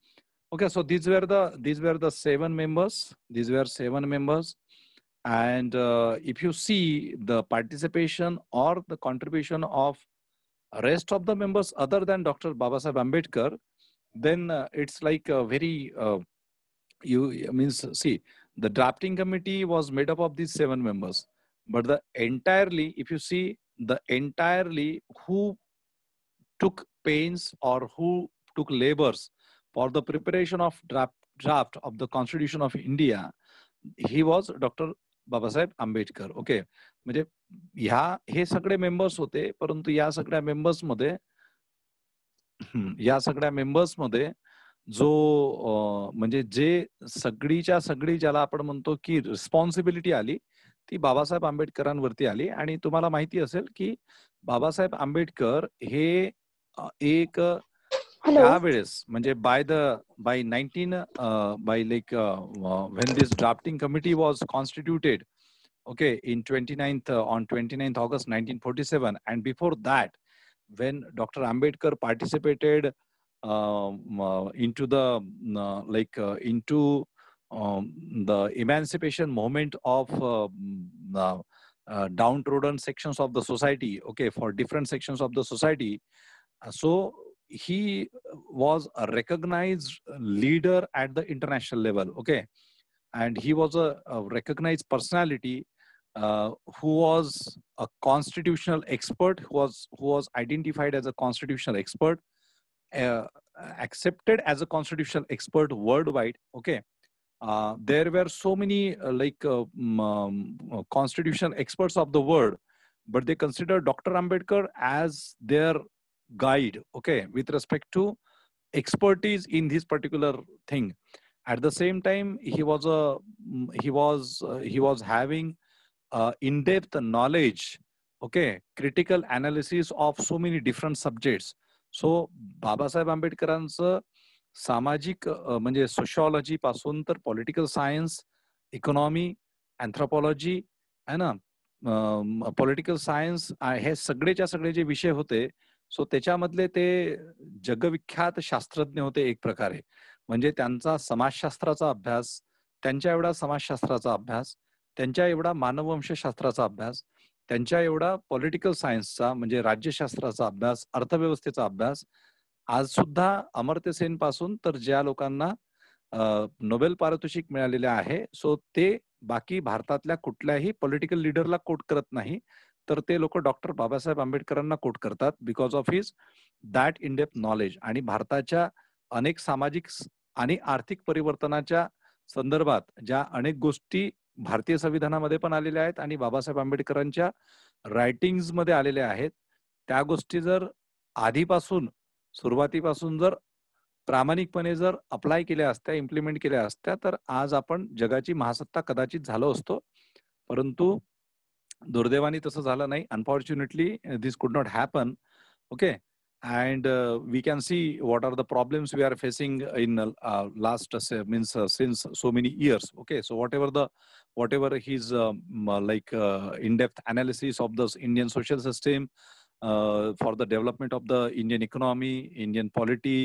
Speaker 1: okay so these were the these were the seven members these were seven members and uh, if you see the participation or the contribution of rest of the members other than Dr. Babasaheb Ambedkar, then uh, it's like a very, uh, you I means, see, the drafting committee was made up of these seven members, but the entirely, if you see the entirely who took pains or who took labors for the preparation of draft, draft of the Constitution of India, he was Dr. Babasaheb Ambedkar okay म्हणजे ह्या हे सगळे members होते परंतु या सगळ्या members मध्ये या सगळ्या मेंबर्स मध्ये जो म्हणजे जे सगळीच्या सगळी ज्याला आपण म्हणतो की रिस्पॉन्सिबिलिटी आली ती बाबासाहेब आंबेडकरांवरती आली आणि तुम्हाला माहिती असेल की बाबासाहेब आंबेडकर हे एक averages म्हणजे by the by nineteen by like when this drafting committee was constituted okay in twenty ninth on twenty ninth August nineteen forty seven and before that when doctor Ambedkar participated into the like into the emancipation movement of uh, uh, uh, downtrodden sections of the society okay for different sections of the society so he was a recognized leader at the international level okay and he was a, a recognized personality uh, who was a constitutional expert who was who was identified as a constitutional expert uh, accepted as a constitutional expert worldwide okay uh, there were so many uh, like uh, um, constitutional experts of the world but they considered dr ambedkar as their guide, okay, with respect to expertise in this particular thing. At the same time, he was a mm, he was uh, he was having uh, in-depth knowledge, okay, critical analysis of so many different subjects. So Baba Sahib Ambedkaransं सामाजिक म्हणजे sociology पासून तर political science economy anthropology political science political science हे सगळेच्या सगळे जे विषय होते सो त्याच्यामधले ते जगविख्यात शास्त्रज्ञ होते एक प्रकारे म्हणजे त्यांचा समाजशास्त्राचा अभ्यास त्यांच्या एवढा समाजशास्त्राचा अभ्यास त्यांच्या एवढा मानववंशशास्त्राचा अभ्यास त्यांच्या एवढा पॉलिटिकल सायन्सचा म्हणजे राज्यशास्त्राचा अभ्यास अर्थव्यवस्थेचा अभ्यास आज सुद्धा अमर्त्य सेन पासून तर ज्या लोकांना नोबेल पारितोषिक मिळालेले आहे सो ते बाकी भारतातल्या कुठल्याही पॉलिटिकल लिडरला कोट करत नाही तर ते लोक डॉक्टर बाबासाहेब आंबेडकरांना कोट करतात because of his that in depth knowledge आणि भारताच्या अनेक सामाजिक आणि आर्थिक परिवर्तनाच्या संदर्भात ज्या अनेक गोष्टी भारतीय संविधानामध्ये पण आलेल्या आहेत आणि बाबासाहेब आंबेडकरांच्या रायटिंग्ज मध्ये आलेल्या आहेत त्या गोष्टी जर आधीपासून सुरुवातीपासून जर प्रामाणिकपणे जर अप्लाय केल्या असत्या इम्प्लिमेंट केल्या असत्या तर आज आपण जगाची महासत्ता कदाचित झालो असतो परंतु दुर्दैवाने तसं झालं नाही unfortunately this could not happen okay and uh, we can see what are the problems we are facing in uh, last uh, means uh, since so many years okay so whatever the whatever his uh, like in-depth analysis of the indian social system for the development of the indian economy indian polity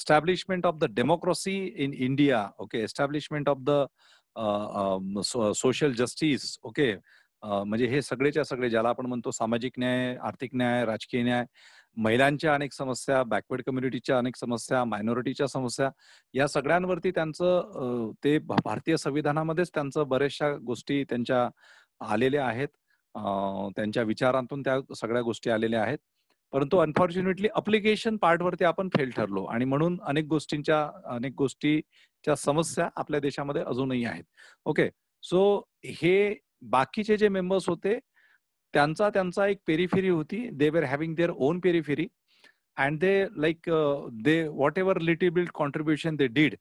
Speaker 1: establishment of the democracy in india okay establishment of the um, social justice okay म्हणजे हे सगळेच्या सगळे ज्याला आपण म्हणतो सामाजिक न्याय आर्थिक न्याय राजकीय न्याय महिलांच्या अनेक समस्या बॅकवर्ड कम्युनिटीच्या अनेक समस्या मायनॉरिटीच्या समस्या या सगळ्यांवरती त्यांचं ते भारतीय संविधानामध्येच त्यांचं बऱ्याचशा गोष्टी त्यांच्या आलेल्या आहेत त्यांच्या विचारांतून त्या सगळ्या गोष्टी आलेल्या आहेत परंतु अनफॉर्च्युनेटली अप्लिकेशन पार्टवरती आपण फेल ठरलो आणि म्हणून अनेक गोष्टींच्या अनेक गोष्टीच्या समस्या आपल्या देशामध्ये अजूनही आहेत ओके सो हे बाकीचे जे मेंबर्स होते त्यांचा त्यांचा एक पेरीफेरी होती they were having their own periphery and they like they whatever little build contribution they did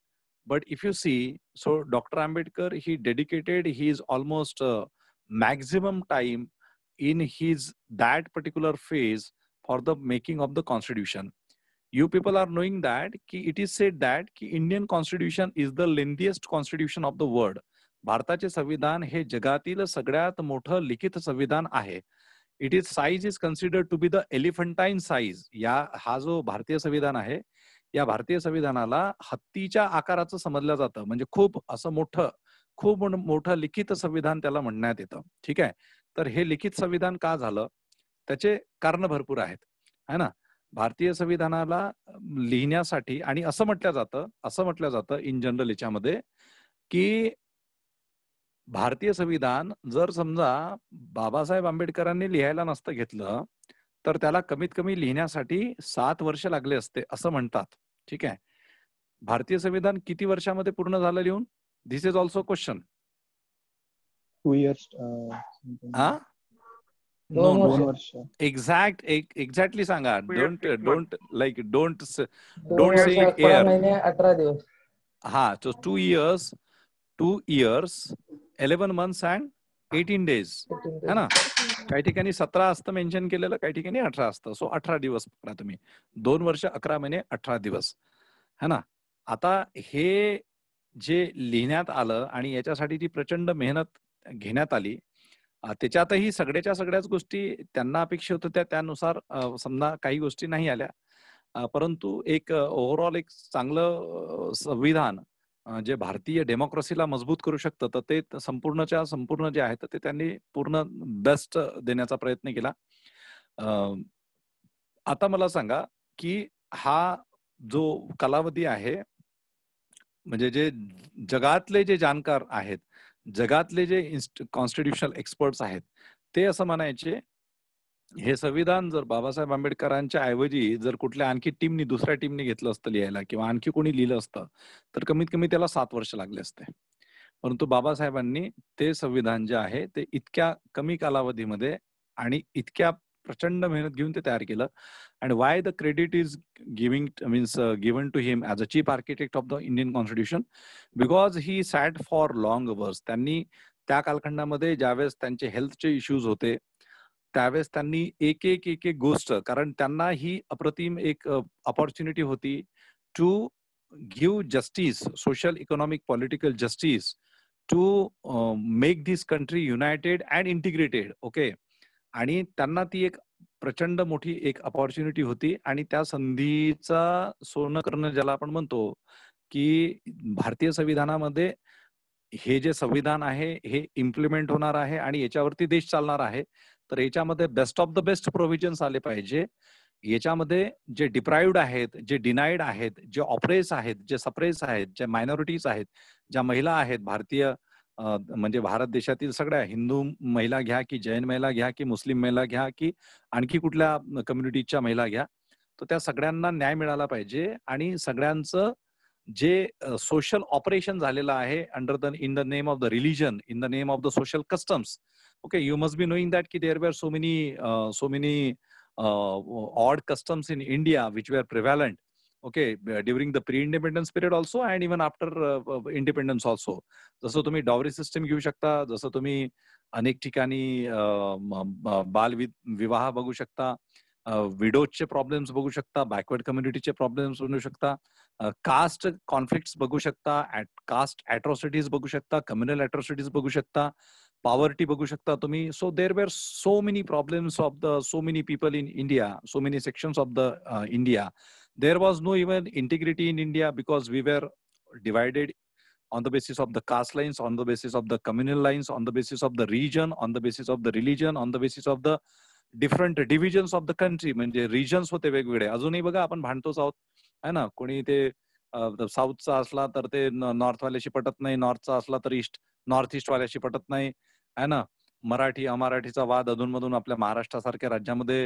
Speaker 1: but if you see so doctor Ambedkar he dedicated he is almost maximum time in his that particular phase for the making of the constitution you people are knowing that की it is said that की Indian constitution is the lengthiest constitution of the world भारताचे संविधान हे जगातील सगळ्यात मोठं लिखित संविधान आहे it is size is considered to be the elephantine size या हा जो भारतीय संविधान आहे या भारतीय संविधानाला हत्तीच्या आकाराचं समजलं जातं म्हणजे खूप असं मोठं खूप मोठं लिखित संविधान त्याला म्हणण्यात येतं ठीक आहे तर हे लिखित संविधान का झालं त्याचे कारण भरपूर आहेत है ना भारतीय संविधानाला लिहिण्यासाठी आणि असं म्हटलं जातं असं म्हटलं जातं इन जनरल याच्यामध्ये की भारतीय संविधान जर समजा बाबासाहेब आंबेडकरांनी लिहायला नसतं घेतलं तर त्याला कमीत कमी लिहिण्यासाठी सात वर्ष लागले असते असं म्हणतात ठीक आहे भारतीय संविधान किती वर्षामध्ये पूर्ण झालं लिहून this is also question two years हा एक्झॅक्ट एक्झॅक्टली सांगा don't don't like don't don't say अठरा दिवस हा two years two years eleven months and eighteen days है ना काही ठिकाणी सतरा असतं मेन्शन केलेलं काही ठिकाणी अठरा असतं सो अठरा दिवस पकडा तुम्ही दोन वर्ष अकरा महिने अठरा दिवस है ना आता हे जे लिहिण्यात आलं आणि याच्यासाठी जी प्रचंड मेहनत घेण्यात आली त्याच्यातही सगळ्याच्या सगळ्याच गोष्टी त्यांना अपेक्षित होत्या त्यानुसार समजा काही गोष्टी नाही आल्या परंतु एक ओव्हरऑल एक चांगलं संविधान जे भारतीय डेमोक्रेसीला मजबूत करू शकतं तर ते संपूर्णच्या संपूर्ण जे आहे तर ते त्यांनी पूर्ण बेस्ट देण्याचा प्रयत्न केला आता मला सांगा की हा जो कालावधी आहे म्हणजे जे जगातले जे जाणकार आहेत जगातले जे कॉन्स्टिट्युशनल एक्सपर्ट्स आहेत ते असं म्हणायचे हे संविधान जर बाबासाहेब आंबेडकरांच्या ऐवजी जर कुठल्या आणखी टीमनी दुसऱ्या टीमने घेतलं असतं लिहायला किंवा आणखी कोणी लिहिलं असतं तर कमीत कमी त्याला सात वर्ष लागले असते परंतु बाबासाहेबांनी ते संविधान जे आहे ते इतक्या कमी कालावधीमध्ये आणि इतक्या प्रचंड मेहनत घेऊन ते तयार केलं and why the credit is giving means given to him as a chief architect of the Indian constitution because he sat for long hours त्यांनी त्या कालखंडामध्ये ज्यावेळेस त्यांचे हेल्थचे इश्यूज होते त्यावेळेस त्यांनी एक एक एक एक गोष्ट कारण त्यांना ही अप्रतिम एक अपॉर्च्युनिटी होती to give justice social economic political justice to make this country united and integrated okay आणि त्यांना ती एक प्रचंड मोठी एक अपॉर्च्युनिटी होती आणि त्या संधीचा सोनं करणं ज्याला आपण म्हणतो की भारतीय संविधानामध्ये हे जे संविधान आहे हे इम्प्लिमेंट होणार आहे आणि याच्यावरती देश चालणार आहे तर याच्यामध्ये best of the best provisions आले पाहिजे याच्यामध्ये जे डिप्राईव्ड आहेत जे डिनाईड आहेत जे ऑपरेस आहेत जे सप्रेस आहेत जे मायनॉरिटीज आहेत ज्या महिला आहेत भारतीय म्हणजे भारत देशातील सगळ्या हिंदू महिला घ्या की जैन महिला घ्या की मुस्लिम महिला घ्या की आणखी कुठल्या कम्युनिटीच्या महिला घ्या तर त्या सगळ्यांना न्याय मिळाला पाहिजे आणि सगळ्यांचं जे सोशल ऑपरेशन झालेलं आहे under the in the name of the religion in the name of the social customs okay you must be knowing that की there were so many so many odd customs in India which were prevalent okay during the pre independence period also and even after independence also जसं तुम्ही dowry system घेऊ शकता जसं तुम्ही अनेक ठिकाणी बाल विवाह बघू शकता विडोजचे प्रॉब्लेम्स बघू शकता बॅकवर्ड कम्युनिटीचे प्रॉब्लेम्स बनू शकता कास्ट कॉन्फ्लिक्ट बघू शकता कास्ट अॅट्रॉसिटीज बघू शकता कम्युनल अॅट्रॉसिटीज बघू शकता पॉवर्टी बघू शकता तुम्ही so there were so many problems of the so many people in India so many sections of the India there was no even integrity in India because we were divided on the basis of the caste lines on the basis of the communal lines on the basis of the region on the basis of the religion on the basis of the different divisions of the country म्हणजे regions होते वेगवेगळे अजूनही बघा आपण भांडतोच आहोत है ना कोणी ते साऊथचा असला तर ते नॉर्थवाल्याशी पटत नाही नॉर्थचा असला तर ईस्ट नॉर्थ ईस्ट वाल्याशी पटत नाही है ना मराठी अमराठीचा वाद अधूनमधून आपल्या महाराष्ट्रासारख्या राज्यामध्ये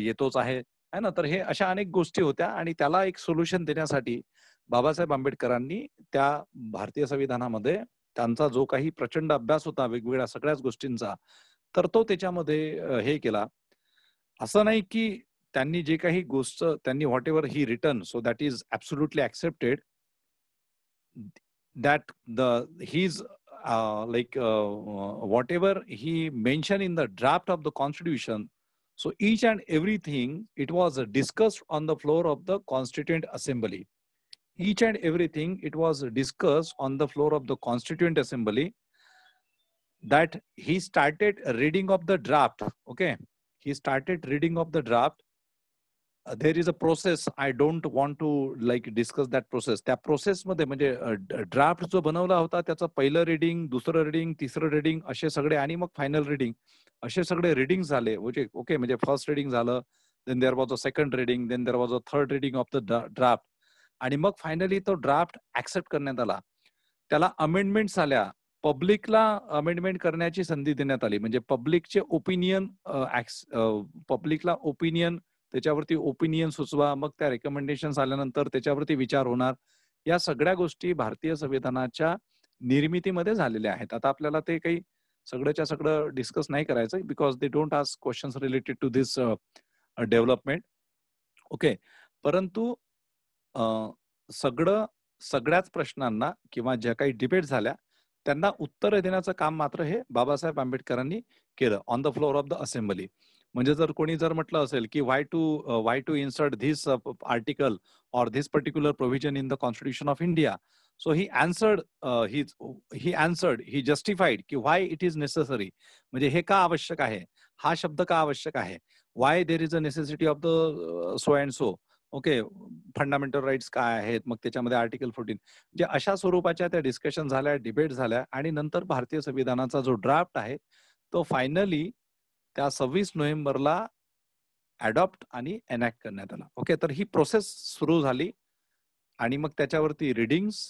Speaker 1: येतोच आहे है ना तर हे अशा अनेक गोष्टी होत्या आणि त्याला एक सोल्युशन देण्यासाठी बाबासाहेब आंबेडकरांनी त्या भारतीय संविधानामध्ये त्यांचा जो काही प्रचंड अभ्यास होता वेगवेगळ्या सगळ्याच गोष्टींचा तर तो त्याच्यामध्ये हे केला असं नाही की त्यांनी जे काही गोष्ट त्यांनी whatever he return so that is absolutely accepted that the he's like whatever he mention in the draft of the constitution So each and everything, it was discussed on the floor of the Constituent Assembly. Each and everything, it was discussed on the floor of the Constituent Assembly that he started reading of the draft. Okay. He started reading of the draft. Uh, there is a process. I don't want to like discuss that process. त्या मध्ये म्हणजे draft जो बनवला होता त्याचं पहिलं reading दुसरं reading तिसरं रीडिंग असे सगळे आणि मग फायनल रीडिंग असे सगळे रिडिंग झाले म्हणजे ओके म्हणजे फर्स्ट रीडिंग झालं then there was a second reading then there was a third reading of the draft आणि मग फायनली तो ड्राफ्ट ऍक्सेप्ट करण्यात आला त्याला अमेंडमेंट झाल्या पब्लिकला अमेंडमेंट करण्याची संधी देण्यात आली म्हणजे पब्लिकचे ओपिनियन पब्लिकला ओपिनियन त्याच्यावरती ओपिनियन सुचवा मग त्या रेकमेंडेशन आल्यानंतर त्याच्यावरती विचार होणार या सगळ्या गोष्टी भारतीय संविधानाच्या निर्मितीमध्ये झालेल्या आहेत आता आपल्याला ते काही सगळंच्या सगळं डिस्कस नाही करायचं because they don't ask questions related to this development okay परंतु सगळं सगळ्याच प्रश्नांना किंवा ज्या काही डिबेट झाल्या त्यांना उत्तर देण्याचं काम मात्र हे बाबासाहेब आंबेडकरांनी केलं on the floor of the assembly म्हणजे जर कोणी जर म्हटलं असेल की why to why to insert this article or this particular provision in the constitution of India so he answered he he he justified की वाय इट इज नेसेसरी म्हणजे हे का आवश्यक आहे हा शब्द का आवश्यक आहे why there is a necessity of the so and so okay fundamental rights काय आहेत मग त्याच्यामध्ये आर्टिकल फोर्टीन जे अशा स्वरूपाच्या त्या डिस्कशन झाल्या डिबेट झाल्या आणि नंतर भारतीय संविधानाचा जो ड्राफ्ट आहे तो फायनली त्या सव्वीस नोव्हेंबरला अडॉप्ट आणि एनॅक्ट करण्यात आला ओके तर ही प्रोसेस सुरू झाली आणि मग त्याच्यावरती रिडिंग्स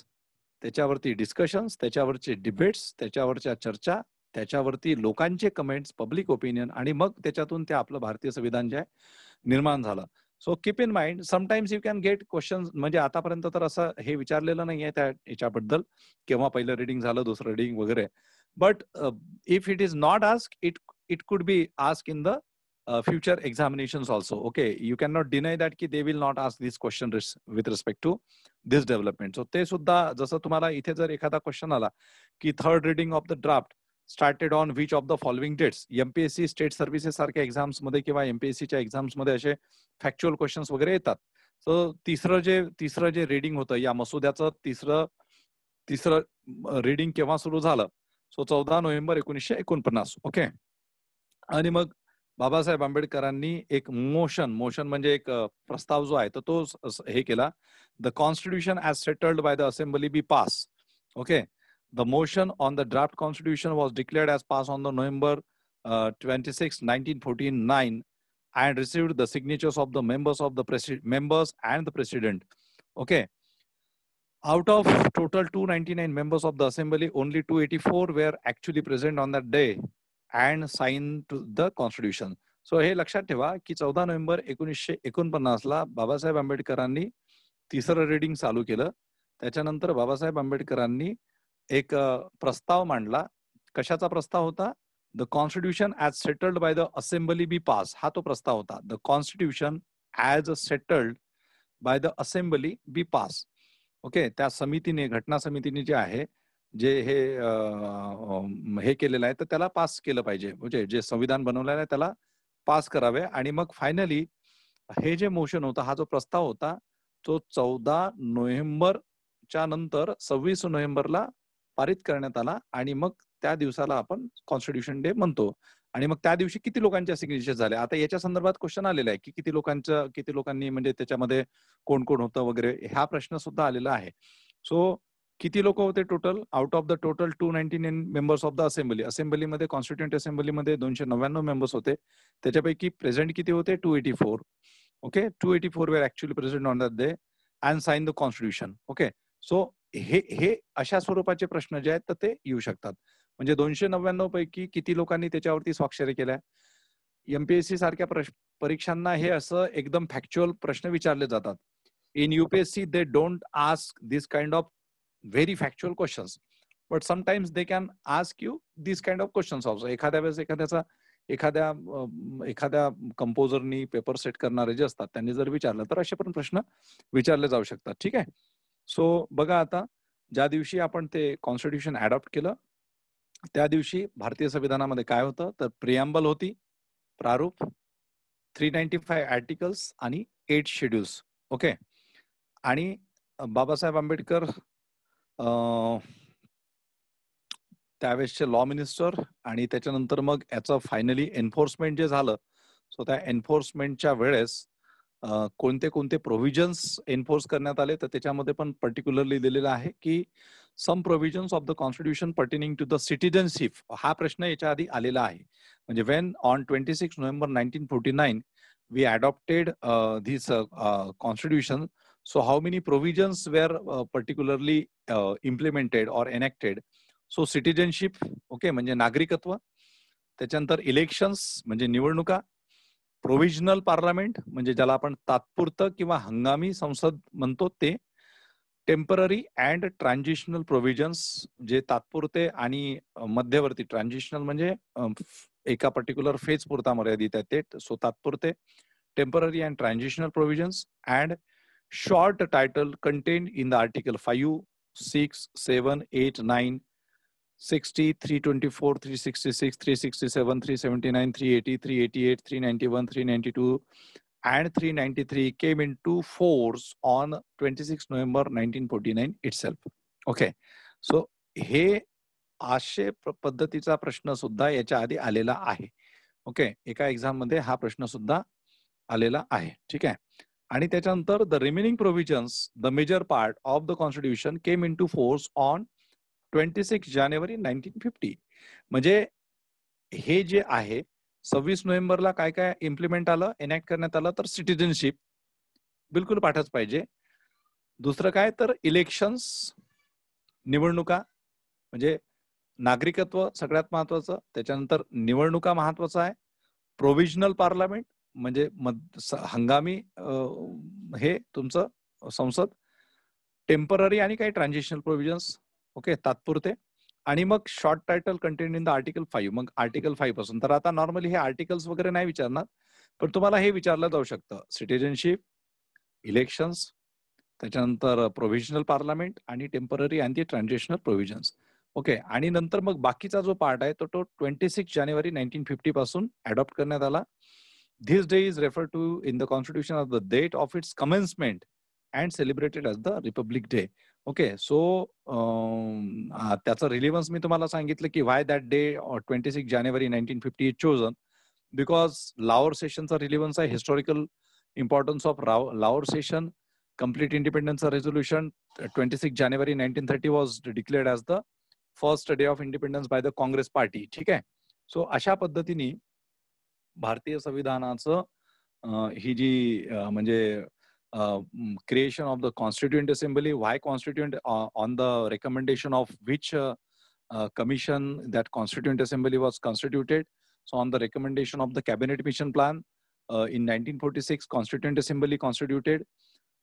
Speaker 1: त्याच्यावरती डिस्कशन्स त्याच्यावरचे डिबेट्स त्याच्यावरच्या चर्चा त्याच्यावरती लोकांचे कमेंट्स पब्लिक ओपिनियन आणि मग त्याच्यातून ते आपलं भारतीय संविधान जे आहे निर्माण झालं so keep in mind sometimes you can get question म्हणजे आतापर्यंत तर असं हे विचारलेलं नाही आहे त्या याच्याबद्दल केव्हा पहिलं रीडिंग झालं दुसरं रीडिंग वगैरे but if it is not ask it it could be ask in the future examination also okay you can not deny that की they will not ask this question with respect to this development so ते सुद्धा जसं तुम्हाला इथे जर एखादा question आला की third reading of the draft started on which of the following dates MPSC state services सारख्या एक्झाम्स मध्ये किंवा एमपीएससीच्या मध्ये असे फॅक्च्युअल क्वेश्चन्स वगैरे येतात तर तिसरं जे तिसरं जे रीडिंग होतं या मसुद्याचं तिसरं तिसरं रीडिंग केव्हा सुरू झालं सो चौदा नोव्हेंबर एकोणीसशे एकोणपन्नास ओके आणि मग बाबासाहेब आंबेडकरांनी एक मोशन मोशन म्हणजे एक प्रस्ताव जो आहे तर तो हे केला the constitution as settled by the assembly be pass okay The motion on the draft constitution was declared as passed on the November uh, 26, 1949 and received the signatures of the members of the members and the president. Okay. Out of total 299 members of the assembly, only 284 were actually present on that day and signed to the constitution. So so, हे लक्षात ठेवा की चौदा November एकोणीसशे एकोणपन्नासला बाबासाहेब आंबेडकरांनी reading salu चालू केलं त्याच्यानंतर बाबासाहेब आंबेडकरांनी एक प्रस्ताव मांडला कशाचा प्रस्ताव होता the constitution as settled by the assembly be pass हा तो प्रस्ताव होता the constitution as settled by the assembly be pass okay त्या समितीने घटना समितीने जे आहे जे हे हे केलेलं आहे तर त्याला पास केलं पाहिजे म्हणजे जे संविधान बनवलेलं आहे त्याला पास करावे आणि मग फायनली हे जे मोशन होता हा जो प्रस्ताव होता तो चौदा नोव्हेंबरच्या नंतर सव्वीस नोव्हेंबरला पारित करण्यात आला आणि मग त्या दिवसाला आपण कॉन्स्टिट्युशन डे म्हणतो आणि मग त्या दिवशी किती लोकांच्या सिग्नेचर झाल्या आता याच्या संदर्भात क्वेश्चन आलेला आहे की किती लोकांचं किती लोकांनी म्हणजे त्याच्यामध्ये कोण कोण होतं वगैरे हा प्रश्न सुद्धा आलेला आहे सो किती लोक होते total out of the total two ninety nine members of the assembly असेंब्लीमध्ये कॉन्स्टिट्युंट असेंब्लीमध्ये दोनशे नव्याण्णव मेंबर्स होते त्याच्यापैकी प्रेझेंट किती होते two eighty four okay two eighty four were actually present on that day and sign the constitution okay so हे हे अशा स्वरूपाचे प्रश्न जे आहेत तर ते येऊ शकतात म्हणजे दोनशे नव्याण्णव पैकी किती लोकांनी त्याच्यावरती स्वाक्षरी केल्या एमपीएससी सारख्या परीक्षांना हे असं एकदम फॅक्च्युअल प्रश्न विचारले जातात in UPSC they don't ask this kind of very factual questions but sometimes they can ask you this kind of questions also एखाद्या वेळेस एखाद्याचा एखाद्या एखाद्या कंपोजरनी पेपर सेट करणारे जे असतात त्यांनी जर विचारलं तर असे पण प्रश्न विचारले जाऊ शकतात ठीक आहे सो बघा आता ज्या दिवशी आपण ते कॉन्स्टिट्यूशन अडॉप्ट केलं त्या दिवशी भारतीय संविधानामध्ये काय होतं तर प्रियांबल होती प्रारूप थ्री नाईन्टी फाय आर्टिकल्स आणि एट शेड्यूल्स ओके आणि बाबासाहेब आंबेडकर त्यावेळेसचे लॉ मिनिस्टर आणि त्याच्यानंतर मग याचं फायनली एन्फोर्समेंट जे झालं सो त्या एन्फोर्समेंटच्या वेळेस कोणते कोणते प्रोव्हिजन्स एनफोर्स करण्यात आले तर त्याच्यामध्ये पण पर्टिक्युलरली दिलेलं आहे की some provisions of the constitution pertaining to the citizenship हा प्रश्न याच्या आधी आलेला आहे म्हणजे when on twenty six November nineteen forty nine we adopted this constitution so how many provisions were particularly implemented or enacted so citizenship okay म्हणजे नागरिकत्व त्याच्यानंतर इलेक्शन्स म्हणजे निवडणुका प्रोव्हिजनल पार्लमेंट म्हणजे ज्याला आपण तात्पुरतं किंवा हंगामी संसद म्हणतो ते टेम्पररी अँड ट्रान्झिशनल प्रोव्हिजन्स जे तात्पुरते आणि मध्यवर्ती ट्रान्झिशनल म्हणजे एका पर्टिक्युलर फेज पुरता मर्यादित आहे ते सो तात्पुरते temporary and transitional provisions and short title contain in the article five six seven eight nine 60, 324, 366, 367, 379, 380, 388, 391, 392, and 393 came into force on 26 November 1949 itself. Okay. So हे आशे पद्धतीचा प्रश्न सुद्धा याच्या आधी आलेला आहे ओके एका एक्झाम मध्ये हा प्रश्न सुद्धा आलेला आहे ठीक आहे आणि त्याच्यानंतर the remaining provisions the major part of the constitution came into force on twenty six January nineteen fifty म्हणजे हे जे आहे सव्वीस नोव्हेंबरला काय काय इम्प्लिमेंट आलं एनॅक्ट करण्यात आलं तर सिटीजनशिप बिलकुल पाठच पाहिजे दुसरं काय तर इलेक्शन्स निवडणुका म्हणजे नागरिकत्व सगळ्यात महत्वाचं त्याच्यानंतर निवडणुका महत्वाचं आहे प्रोव्हिजनल पार्लमेंट म्हणजे हंगामी हे तुमचं संसद टेम्पररी आणि काही ट्रान्झिशनल प्रोव्हिजन्स ओके तात्पुरते आणि मग short title content in the article five मग आर्टिकल फाईव्ह पासून तर आता नॉर्मली हे आर्टिकल्स वगैरे नाही विचारणार पण तुम्हाला हे विचारलं जाऊ शकतं सिटीजनशिप इलेक्शन त्याच्यानंतर प्रोव्हिजनल पार्लमेंट आणि temporary and the transitional provisions okay आणि नंतर मग बाकीचा जो पार्ट आहे तो तो ट्वेंटी सिक्स जानेवारी नाईन्टीन फिफ्टी पासून अडॉप्ट करण्यात आला this day is refer to in the constitution of the date of its commencement and celebrated as the republic day okay so त्याचं रिलिव्हन्स मी तुम्हाला सांगितलं की why that day twenty six January nineteen fifty is chosen because Lahore सेशनचा relevance आहे historical importance of Lahore session resolution twenty six January nineteen thirty was declared as the first day of independence by the Congress party ठीक आहे so अशा पद्धतीने भारतीय संविधानाचं ही जी म्हणजे Uh, mm, creation of the constituent assembly why constituent uh, on the recommendation of which uh, uh, commission that constituent assembly was constituted so on the recommendation of the cabinet mission plan uh, in 1946 constituent assembly constituted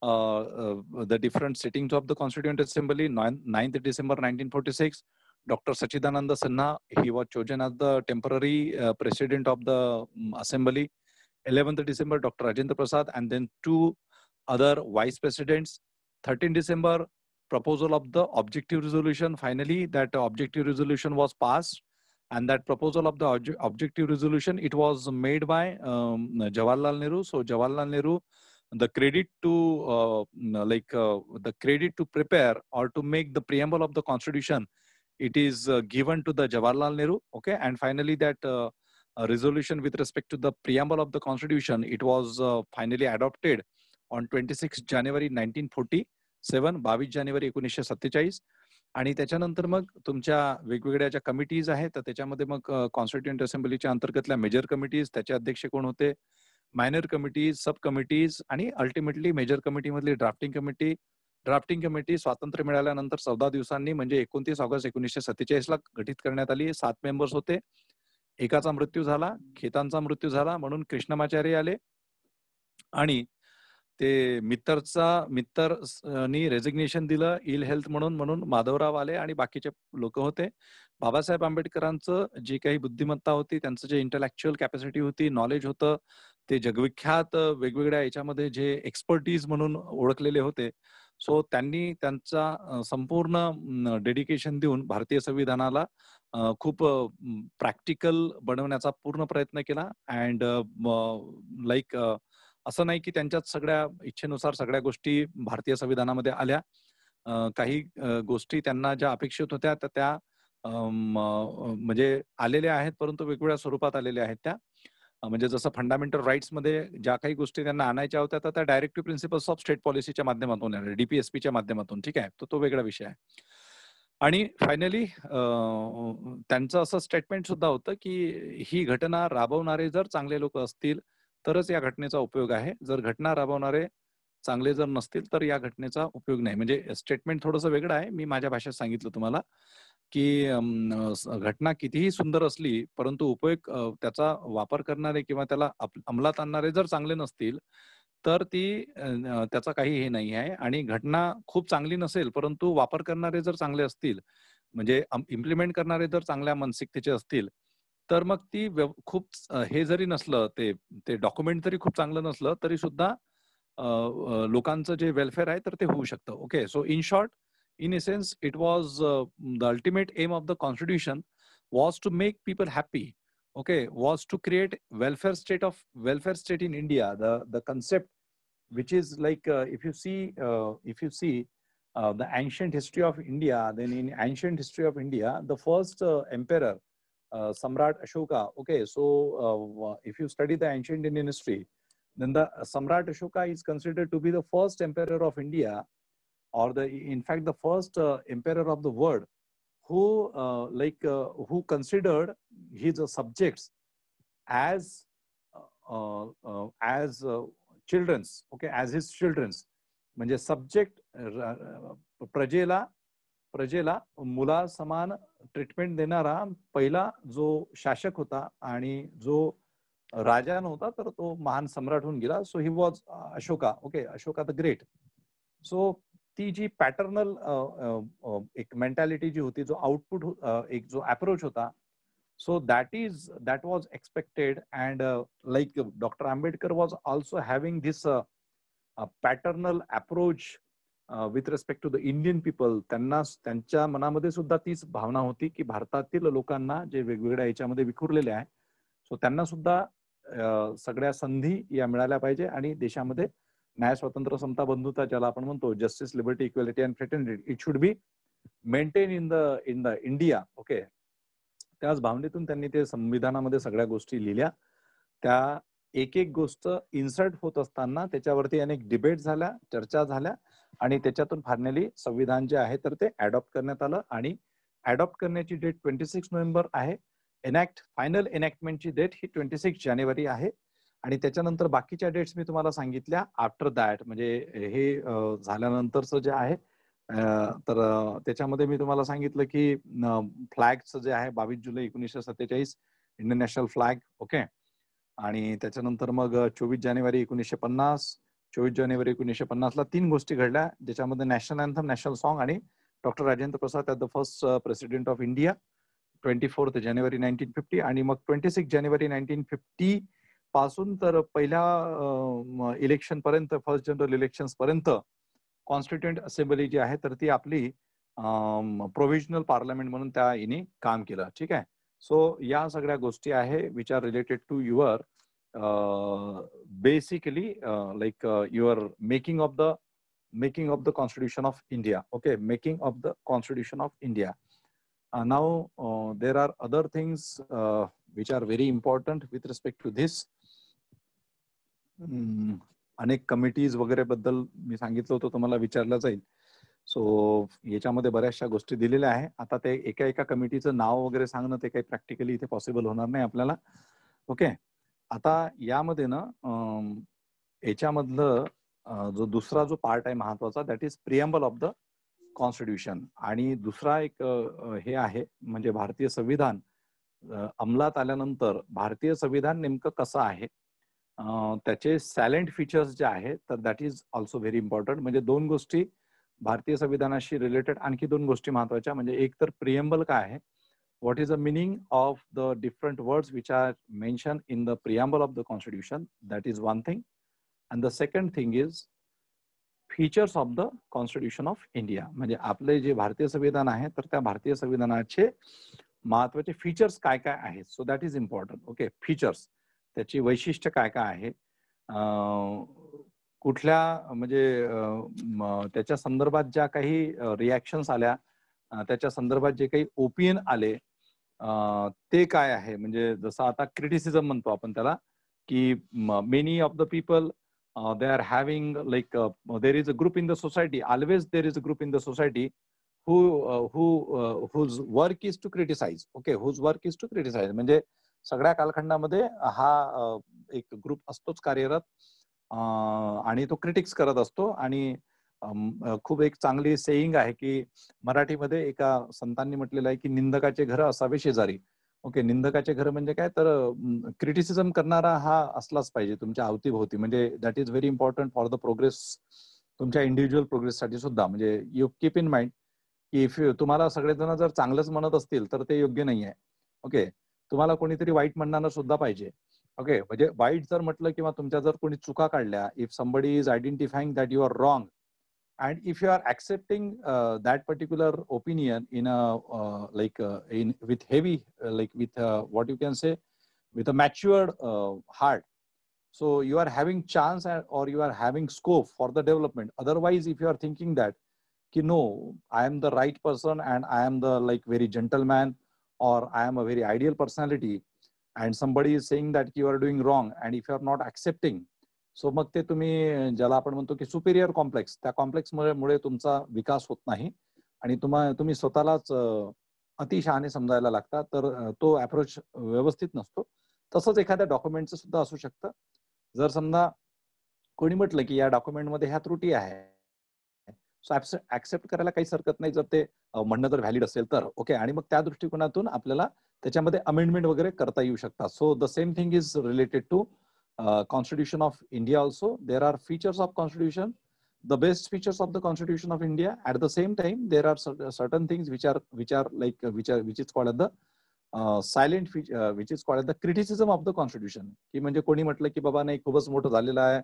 Speaker 1: the different settings of the constituent assembly 9th december 1946 dr sachidananda sinha he was chosen as the temporary president of the um, assembly 11th december dr rajendra prasad and then two other vice presidents. 13 December, proposal of the objective resolution. Finally, that objective resolution was passed. And that proposal of the objective resolution, it was made by um, Jawaharlal Nehru. So Jawaharlal Nehru, the credit to uh, like uh, the credit to prepare or to make the preamble of the constitution, it is uh, given to the Jawaharlal Nehru. Okay, and finally that uh, resolution with respect to the preamble of the constitution, it was uh, finally adopted on twenty six January nineteen forty seven बावीस जानेवारी एकोणीसशे सत्तेचाळीस आणि त्याच्यानंतर मग तुमच्या वेगवेगळ्या ज्या कमिटीज आहेत तर त्याच्यामध्ये मग कॉन्स्टिट्युएंट असेंब्लीच्या अंतर्गतल्या मेजर कमिटीज त्याचे अध्यक्ष कोण होते मायनर कमिटीज सब कमिटीज आणि अल्टिमेटली मेजर कमिटीमधली ड्राफ्टिंग कमिटी ड्राफ्टिंग कमिटी स्वातंत्र्य मिळाल्यानंतर चौदा दिवसांनी म्हणजे एकोणतीस ऑगस्ट एकोणीसशे सत्तेचाळीसला गठीत करण्यात आली सात मेंबर्स होते एकाचा मृत्यू झाला खेतांचा मृत्यू झाला म्हणून कृष्णमाचार्य आले आणि ते मित्तरचा मित्तरनी रेझिग्नेशन दिलं इल हेल्थ म्हणून म्हणून माधवराव आले आणि बाकीचे लोक होते बाबासाहेब आंबेडकरांचं जी काही बुद्धिमत्ता होती त्यांचं जे इंटलेक्च्युअल कॅपॅसिटी होती नॉलेज होतं ते जगविख्यात वेगवेगळ्या याच्यामध्ये जे एक्सपर्टीज म्हणून ओळखलेले होते सो त्यांनी त्यांचा संपूर्ण डेडिकेशन देऊन भारतीय संविधानाला खूप प्रॅक्टिकल बनवण्याचा पूर्ण प्रयत्न केला अँड लाईक असं नाही की त्यांच्यात सगळ्या इच्छेनुसार सगळ्या गोष्टी भारतीय संविधानामध्ये आल्या काही गोष्टी त्यांना ज्या अपेक्षित होत्या तर त्या म्हणजे आलेल्या आहेत परंतु वेगवेगळ्या स्वरूपात आलेल्या आहेत त्या म्हणजे जसं फंडामेंटल राईट्स मध्ये ज्या काही गोष्टी त्यांना आणायच्या होत्या तर त्या डायरेक्टिव्ह प्रिन्सिपल्स ऑफ स्टेट पॉलिसीच्या माध्यमातून डीपीएसपीच्या माध्यमातून ठीक आहे तो वेगळा विषय आहे आणि फायनली त्यांचं असं स्टेटमेंट सुद्धा होतं की ही घटना राबवणारे जर चांगले लोक असतील तरच या घटनेचा उपयोग आहे जर घटना राबवणारे चांगले जर नसतील तर या घटनेचा उपयोग नाही म्हणजे स्टेटमेंट थोडंसं वेगळं आहे मी माझ्या भाषेत सांगितलं तुम्हाला की घटना कितीही सुंदर असली परंतु उपयोग त्याचा वापर करणारे किंवा त्याला अंमलात आणणारे जर चांगले नसतील तर ती त्याचा काही हे नाही आहे आणि घटना खूप चांगली नसेल परंतु वापर करणारे जर चांगले असतील म्हणजे इम्प्लिमेंट करणारे जर चांगल्या मानसिकतेचे असतील तर मग ती खूप हे जरी नसलं ते ते डॉक्युमेंट जरी खूप चांगलं नसलं तरी सुद्धा लोकांचं जे वेलफेअर आहे तर ते होऊ शकतं okay so in short in a sense it was the ultimate aim of the constitution was to make people happy okay was to create welfare state of welfare state in india the the concept which is like uh, if you see uh, if you see uh, the ancient history of india then in ancient history of india the first emperor uh, Samrat Ashoka. Okay, so uh, if you study the ancient Indian history, then the uh, Samrat Ashoka is considered to be the first emperor of India, or the in fact the first uh, emperor of the world, who uh, like uh, who considered his subjects as as childrens, okay, as his childrens. म्हणजे subject प्रजेला प्रजेला मुला समान treatment देणारा पहिला जो शासक होता आणि जो राजा नव्हता तर तो महान सम्राट होऊन गेला so he was Ashoka okay Ashoka the great so ती जी पॅटर्नल uh, uh, uh, एक मेंटॅलिटी जी होती जो आउटपुट एक जो अप्रोच होता so that is that was expected and like doctor Ambedkar was also having this paternal approach with respect to the Indian people त्यांना त्यांच्या मनामध्ये सुद्धा तीच भावना होती की भारतातील लोकांना जे वेगवेगळ्या याच्यामध्ये विखुरलेले आहे सो त्यांना सुद्धा सगळ्या संधी या मिळाल्या पाहिजे आणि देशामध्ये न्याय स्वातंत्र्य समता बंधुता ज्याला आपण म्हणतो justice liberty equality and fraternity it should be maintain in the in the India okay त्याच भावनेतून त्यांनी ते संविधानामध्ये सगळ्या गोष्टी लिहिल्या त्या एक एक गोष्ट इन्सर्ट होत असताना त्याच्यावरती अनेक डिबेट झाल्या चर्चा झाल्या आणि त्याच्यातून फायनली संविधान जे आहे तर ते अडॉप्ट करण्यात आलं आणि अडॉप्ट करण्याची डेट ट्वेंटी सिक्स नोव्हेंबर आहे एनॅक्ट फायनल एनॅक्टमेंटची डेट ही ट्वेंटी सिक्स जानेवारी आहे आणि त्याच्यानंतर बाकीच्या डेट्स मी तुम्हाला सांगितल्या आफ्टर दॅट म्हणजे हे झाल्यानंतरचं जे आहे तर त्याच्यामध्ये मी तुम्हाला सांगितलं की फ्लॅगचं जे आहे बावीस जुलै एकोणीसशे सत्तेचाळीस इंडियन नॅशनल फ्लॅग ओके आणि त्याच्यानंतर मग चोवीस जानेवारी एकोणीसशे पन्नास चोवीस जानेवारी एकोणीसशे पन्नासला तीन गोष्टी घडल्या ज्याच्यामध्ये नॅशनल अँथम नॅशनल सॉंग आणि doctor Rajendra Prasad at the first president of India twenty fourth January nineteen fifty आणि मग ट्वेंटी सिक्स जानेवारी नाईन्टीन फिफ्टी पासून तर पहिल्या इलेक्शन uh, पर्यंत फर्स्ट जनरल इलेक्शन पर्यंत कॉन्स्टिट्युएंट असेंब्ली जी आहे तर ती आपली प्रोव्हिजनल um, पार्लमेंट म्हणून त्या हिने काम केलं ठीक आहे सो या सगळ्या गोष्टी आहे which are related to your basically uh, like uh, you are making of the making of the constitution of india okay making of the constitution of india uh, now uh, there are other things uh, which are very important with respect to this अनेक committees वगैरे बद्दल मी सांगितलं होतं तुम्हाला विचारलं जाईल so याच्यामध्ये बऱ्याचशा गोष्टी दिलेल्या आहे आता ते एका एका कमिटीचं नाव वगैरे सांगणं ते काही प्रॅक्टिकली इथे पॉसिबल होणार नाही आपल्याला ओके आता यामध्ये ना याच्यामधलं जो दुसरा जो पार्ट आहे महत्वाचा that is preamble of the constitution आणि दुसरा एक हे आहे म्हणजे भारतीय संविधान अंमलात आल्यानंतर भारतीय संविधान नेमकं कसं आहे त्याचे सॅलेंट फीचर्स जे आहेत तर that is also very important म्हणजे दोन गोष्टी भारतीय संविधानाशी रिलेटेड आणखी दोन गोष्टी महत्वाच्या म्हणजे एक तर प्रिएम्बल काय आहे what is the meaning of the different words which are mentioned in the preamble of the constitution that is one thing and the second thing is features of the constitution of India म्हणजे आपले जे भारतीय संविधान आहे तर त्या भारतीय संविधानाचे महत्वाचे फीचर्स काय काय आहेत so that is important okay features त्याची वैशिष्ट्य काय काय आहे कुठल्या म्हणजे त्याच्या संदर्भात ज्या काही रिॲक्शन्स आल्या त्याच्या संदर्भात जे काही ओपिनियन आले ते काय आहे म्हणजे जसं आता क्रिटिसिझम म्हणतो आपण त्याला की many of the people they are having like there is a group in the society always there is a group in the society who who whose work is to criticise okay whose work is to criticise म्हणजे सगळ्या कालखंडामध्ये हा एक group असतोच कार्यरत आणि तो critics करत असतो आणि खूप एक चांगली सेईंग आहे की मराठीमध्ये एका संतांनी म्हटलेलं आहे की निंदकाचे घर असावे शेजारी ओके निंदकाचे घर म्हणजे काय तर क्रिटिसिझम करणारा हा असलाच पाहिजे तुमच्या अवतीभोवती म्हणजे that is very important for the progress तुमच्या इंडिव्हिज्युअल साठी सुद्धा म्हणजे यू कीप इन माइंड की इफ तुम्हाला सगळेजण जर चांगलंच म्हणत असतील तर ते योग्य नाही आहे ओके तुम्हाला कोणीतरी वाईट म्हणणार सुद्धा पाहिजे ओके म्हणजे वाईट जर म्हटलं किंवा तुमच्या जर कोणी चुका काढल्या if somebody is identifying that you are wrong and if you are accepting uh, that particular opinion in a uh, like uh, in with heavy uh, like with uh, what you can say with a matured heart so you are having chance or you are having scope for the development otherwise if you are thinking that you know, i am the right person and i am the like very gentleman or i am a very ideal personality and somebody is saying that you are doing wrong and if you are not accepting so मग ते तुम्ही ज्याला आपण म्हणतो की Superior complex त्या complex मुळे तुमचा विकास होत नाही आणि तुम्हा तुम्ही स्वतःलाच अतिशहाने समजायला लागता तर तो अप्रोच व्यवस्थित नसतो तसंच एखाद्या डॉक्युमेंटचं सुद्धा असू शकतं जर समजा कोणी म्हटलं की या डॉक्युमेंटमध्ये ह्या त्रुटी आहे सो ऍक्सेप्ट करायला काही हरकत नाही जर ते म्हणणं जर व्हॅलिड असेल तर ओके आणि मग त्या दृष्टिकोनातून आपल्याला त्याच्यामध्ये अमेंडमेंट वगैरे करता येऊ शकतात so the same thing is related to constitution of india also there are features of constitution the best features of the constitution of india at the same time there are certain things which are which are like which are which is called the uh, silent feature, uh, which is called the criticism of the constitution ki manje koni mhatle ki baba nahi khubas mota zalela hai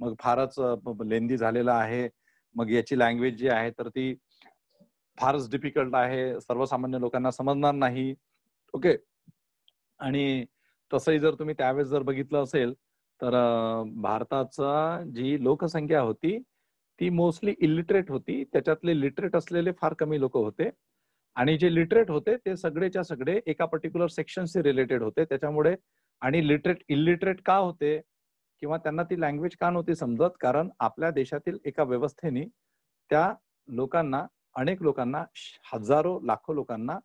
Speaker 1: mag pharach lengthy zalela hai mag yachi language je hai tar ti pharach difficult hai sarvasamanya lokanna samajnar nahi okay ani तसंही जर तुम्ही त्यावेळेस जर बघितलं असेल तर भारताचा जी लोकसंख्या होती ती मोस्टली इलिटरेट होती त्याच्यातले लिटरेट असलेले फार कमी लोक होते आणि जे लिटरेट होते ते सगळेच्या सगळे एका पर्टिक्युलर सेक्शनशी रिलेटेड होते त्याच्यामुळे आणि लिटरेट इलिटरेट का होते किंवा त्यांना ती लँग्वेज का नव्हती समजत कारण आपल्या देशातील एका व्यवस्थेने त्या लोकांना अनेक लोकांना हजारो लाखो लोकांना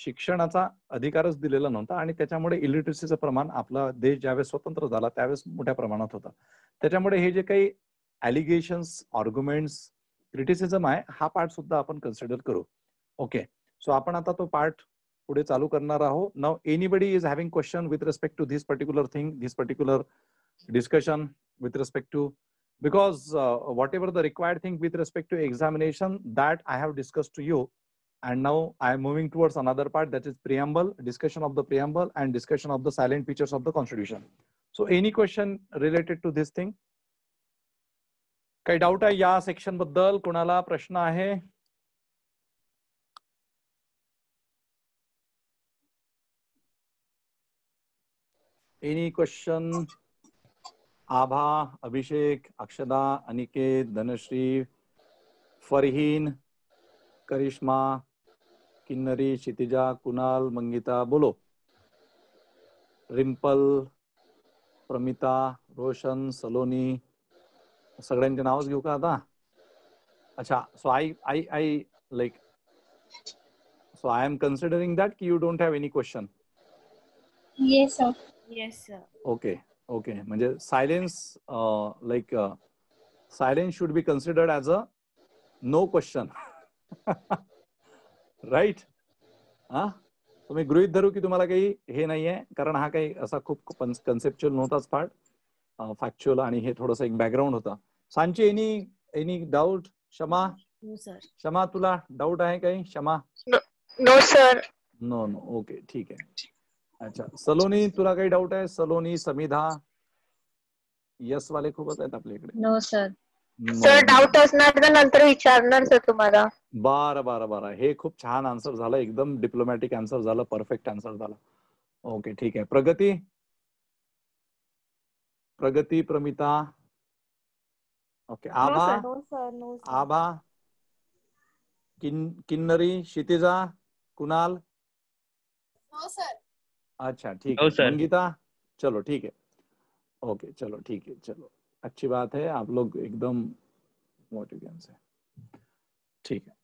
Speaker 1: शिक्षणाचा अधिकारच दिलेला नव्हता आणि त्याच्यामुळे इलिटरसीचं प्रमाण आपला देश ज्यावेळेस स्वतंत्र झाला त्यावेळेस मोठ्या प्रमाणात होता त्याच्यामुळे हे जे काही ॲलिगेशन्स ऑर्ग्युमेंट्स क्रिटिसिझम आहे हा पार्ट सुद्धा आपण कन्सिडर करू ओके सो आपण आता तो पार्ट पुढे चालू करणार आहोत now anybody is having question with respect to this particular thing this particular discussion with respect to because whatever the required thing with respect to examination that I have discuss to you And now I am moving towards another part that is preamble, discussion of the preamble and discussion of the silent features of the constitution. So any question related to this thing? काही doubt आहे या section बद्दल कोणाला प्रश्न आहे Any question आभा अभिषेक अक्षदा अनिकेत धनश्री फरहीन करिश्मा किन्नरी क्षितिजा कुणाल मंगिता बोलो रिम्पल प्रमिता रोशन सलोनी सगळ्यांचे नावच घेऊ का आता अच्छा so I I I like so I am considering that की you don't have any question okay okay म्हणजे silence like silence should be considered as a no question right हा तुम्ही गृहित धरू की तुम्हाला काही हे नाहीये कारण हा काही असा खूप कन्सेप्च्युअल नव्हताच पार्ट फॅक्च्युअल आणि हे थोडस एक बॅकग्राऊंड होता सांची एनी एनी डाऊट क्षमा क्षमा तुला डाऊट आहे काही क्षमा no sir no no okay ठीक आहे अच्छा सलोनी तुला काही डाऊट आहे सलोनी समिधा यस वाले खूपच आहेत आपल्या इकडे नो सर सर डाऊट असणार तर नंतर विचारणार सर तुम्हाला बार बार बार हे खूप छान आन्सर झालं एकदम डिप्लोमॅटिक आन्सर झालं परफेक्ट आन्सर झालं ओके ठीक आहे प्रगती प्रगती प्रमिता ओके आभा आभा किन्नरी क्षितिजा कुणाल अच्छा ठीक आहे संगीता चलो ठीक आहे ओके चलो ठीक आहे चलो अच्छी बात है आप लोग एकदम मोटिव से ठीक है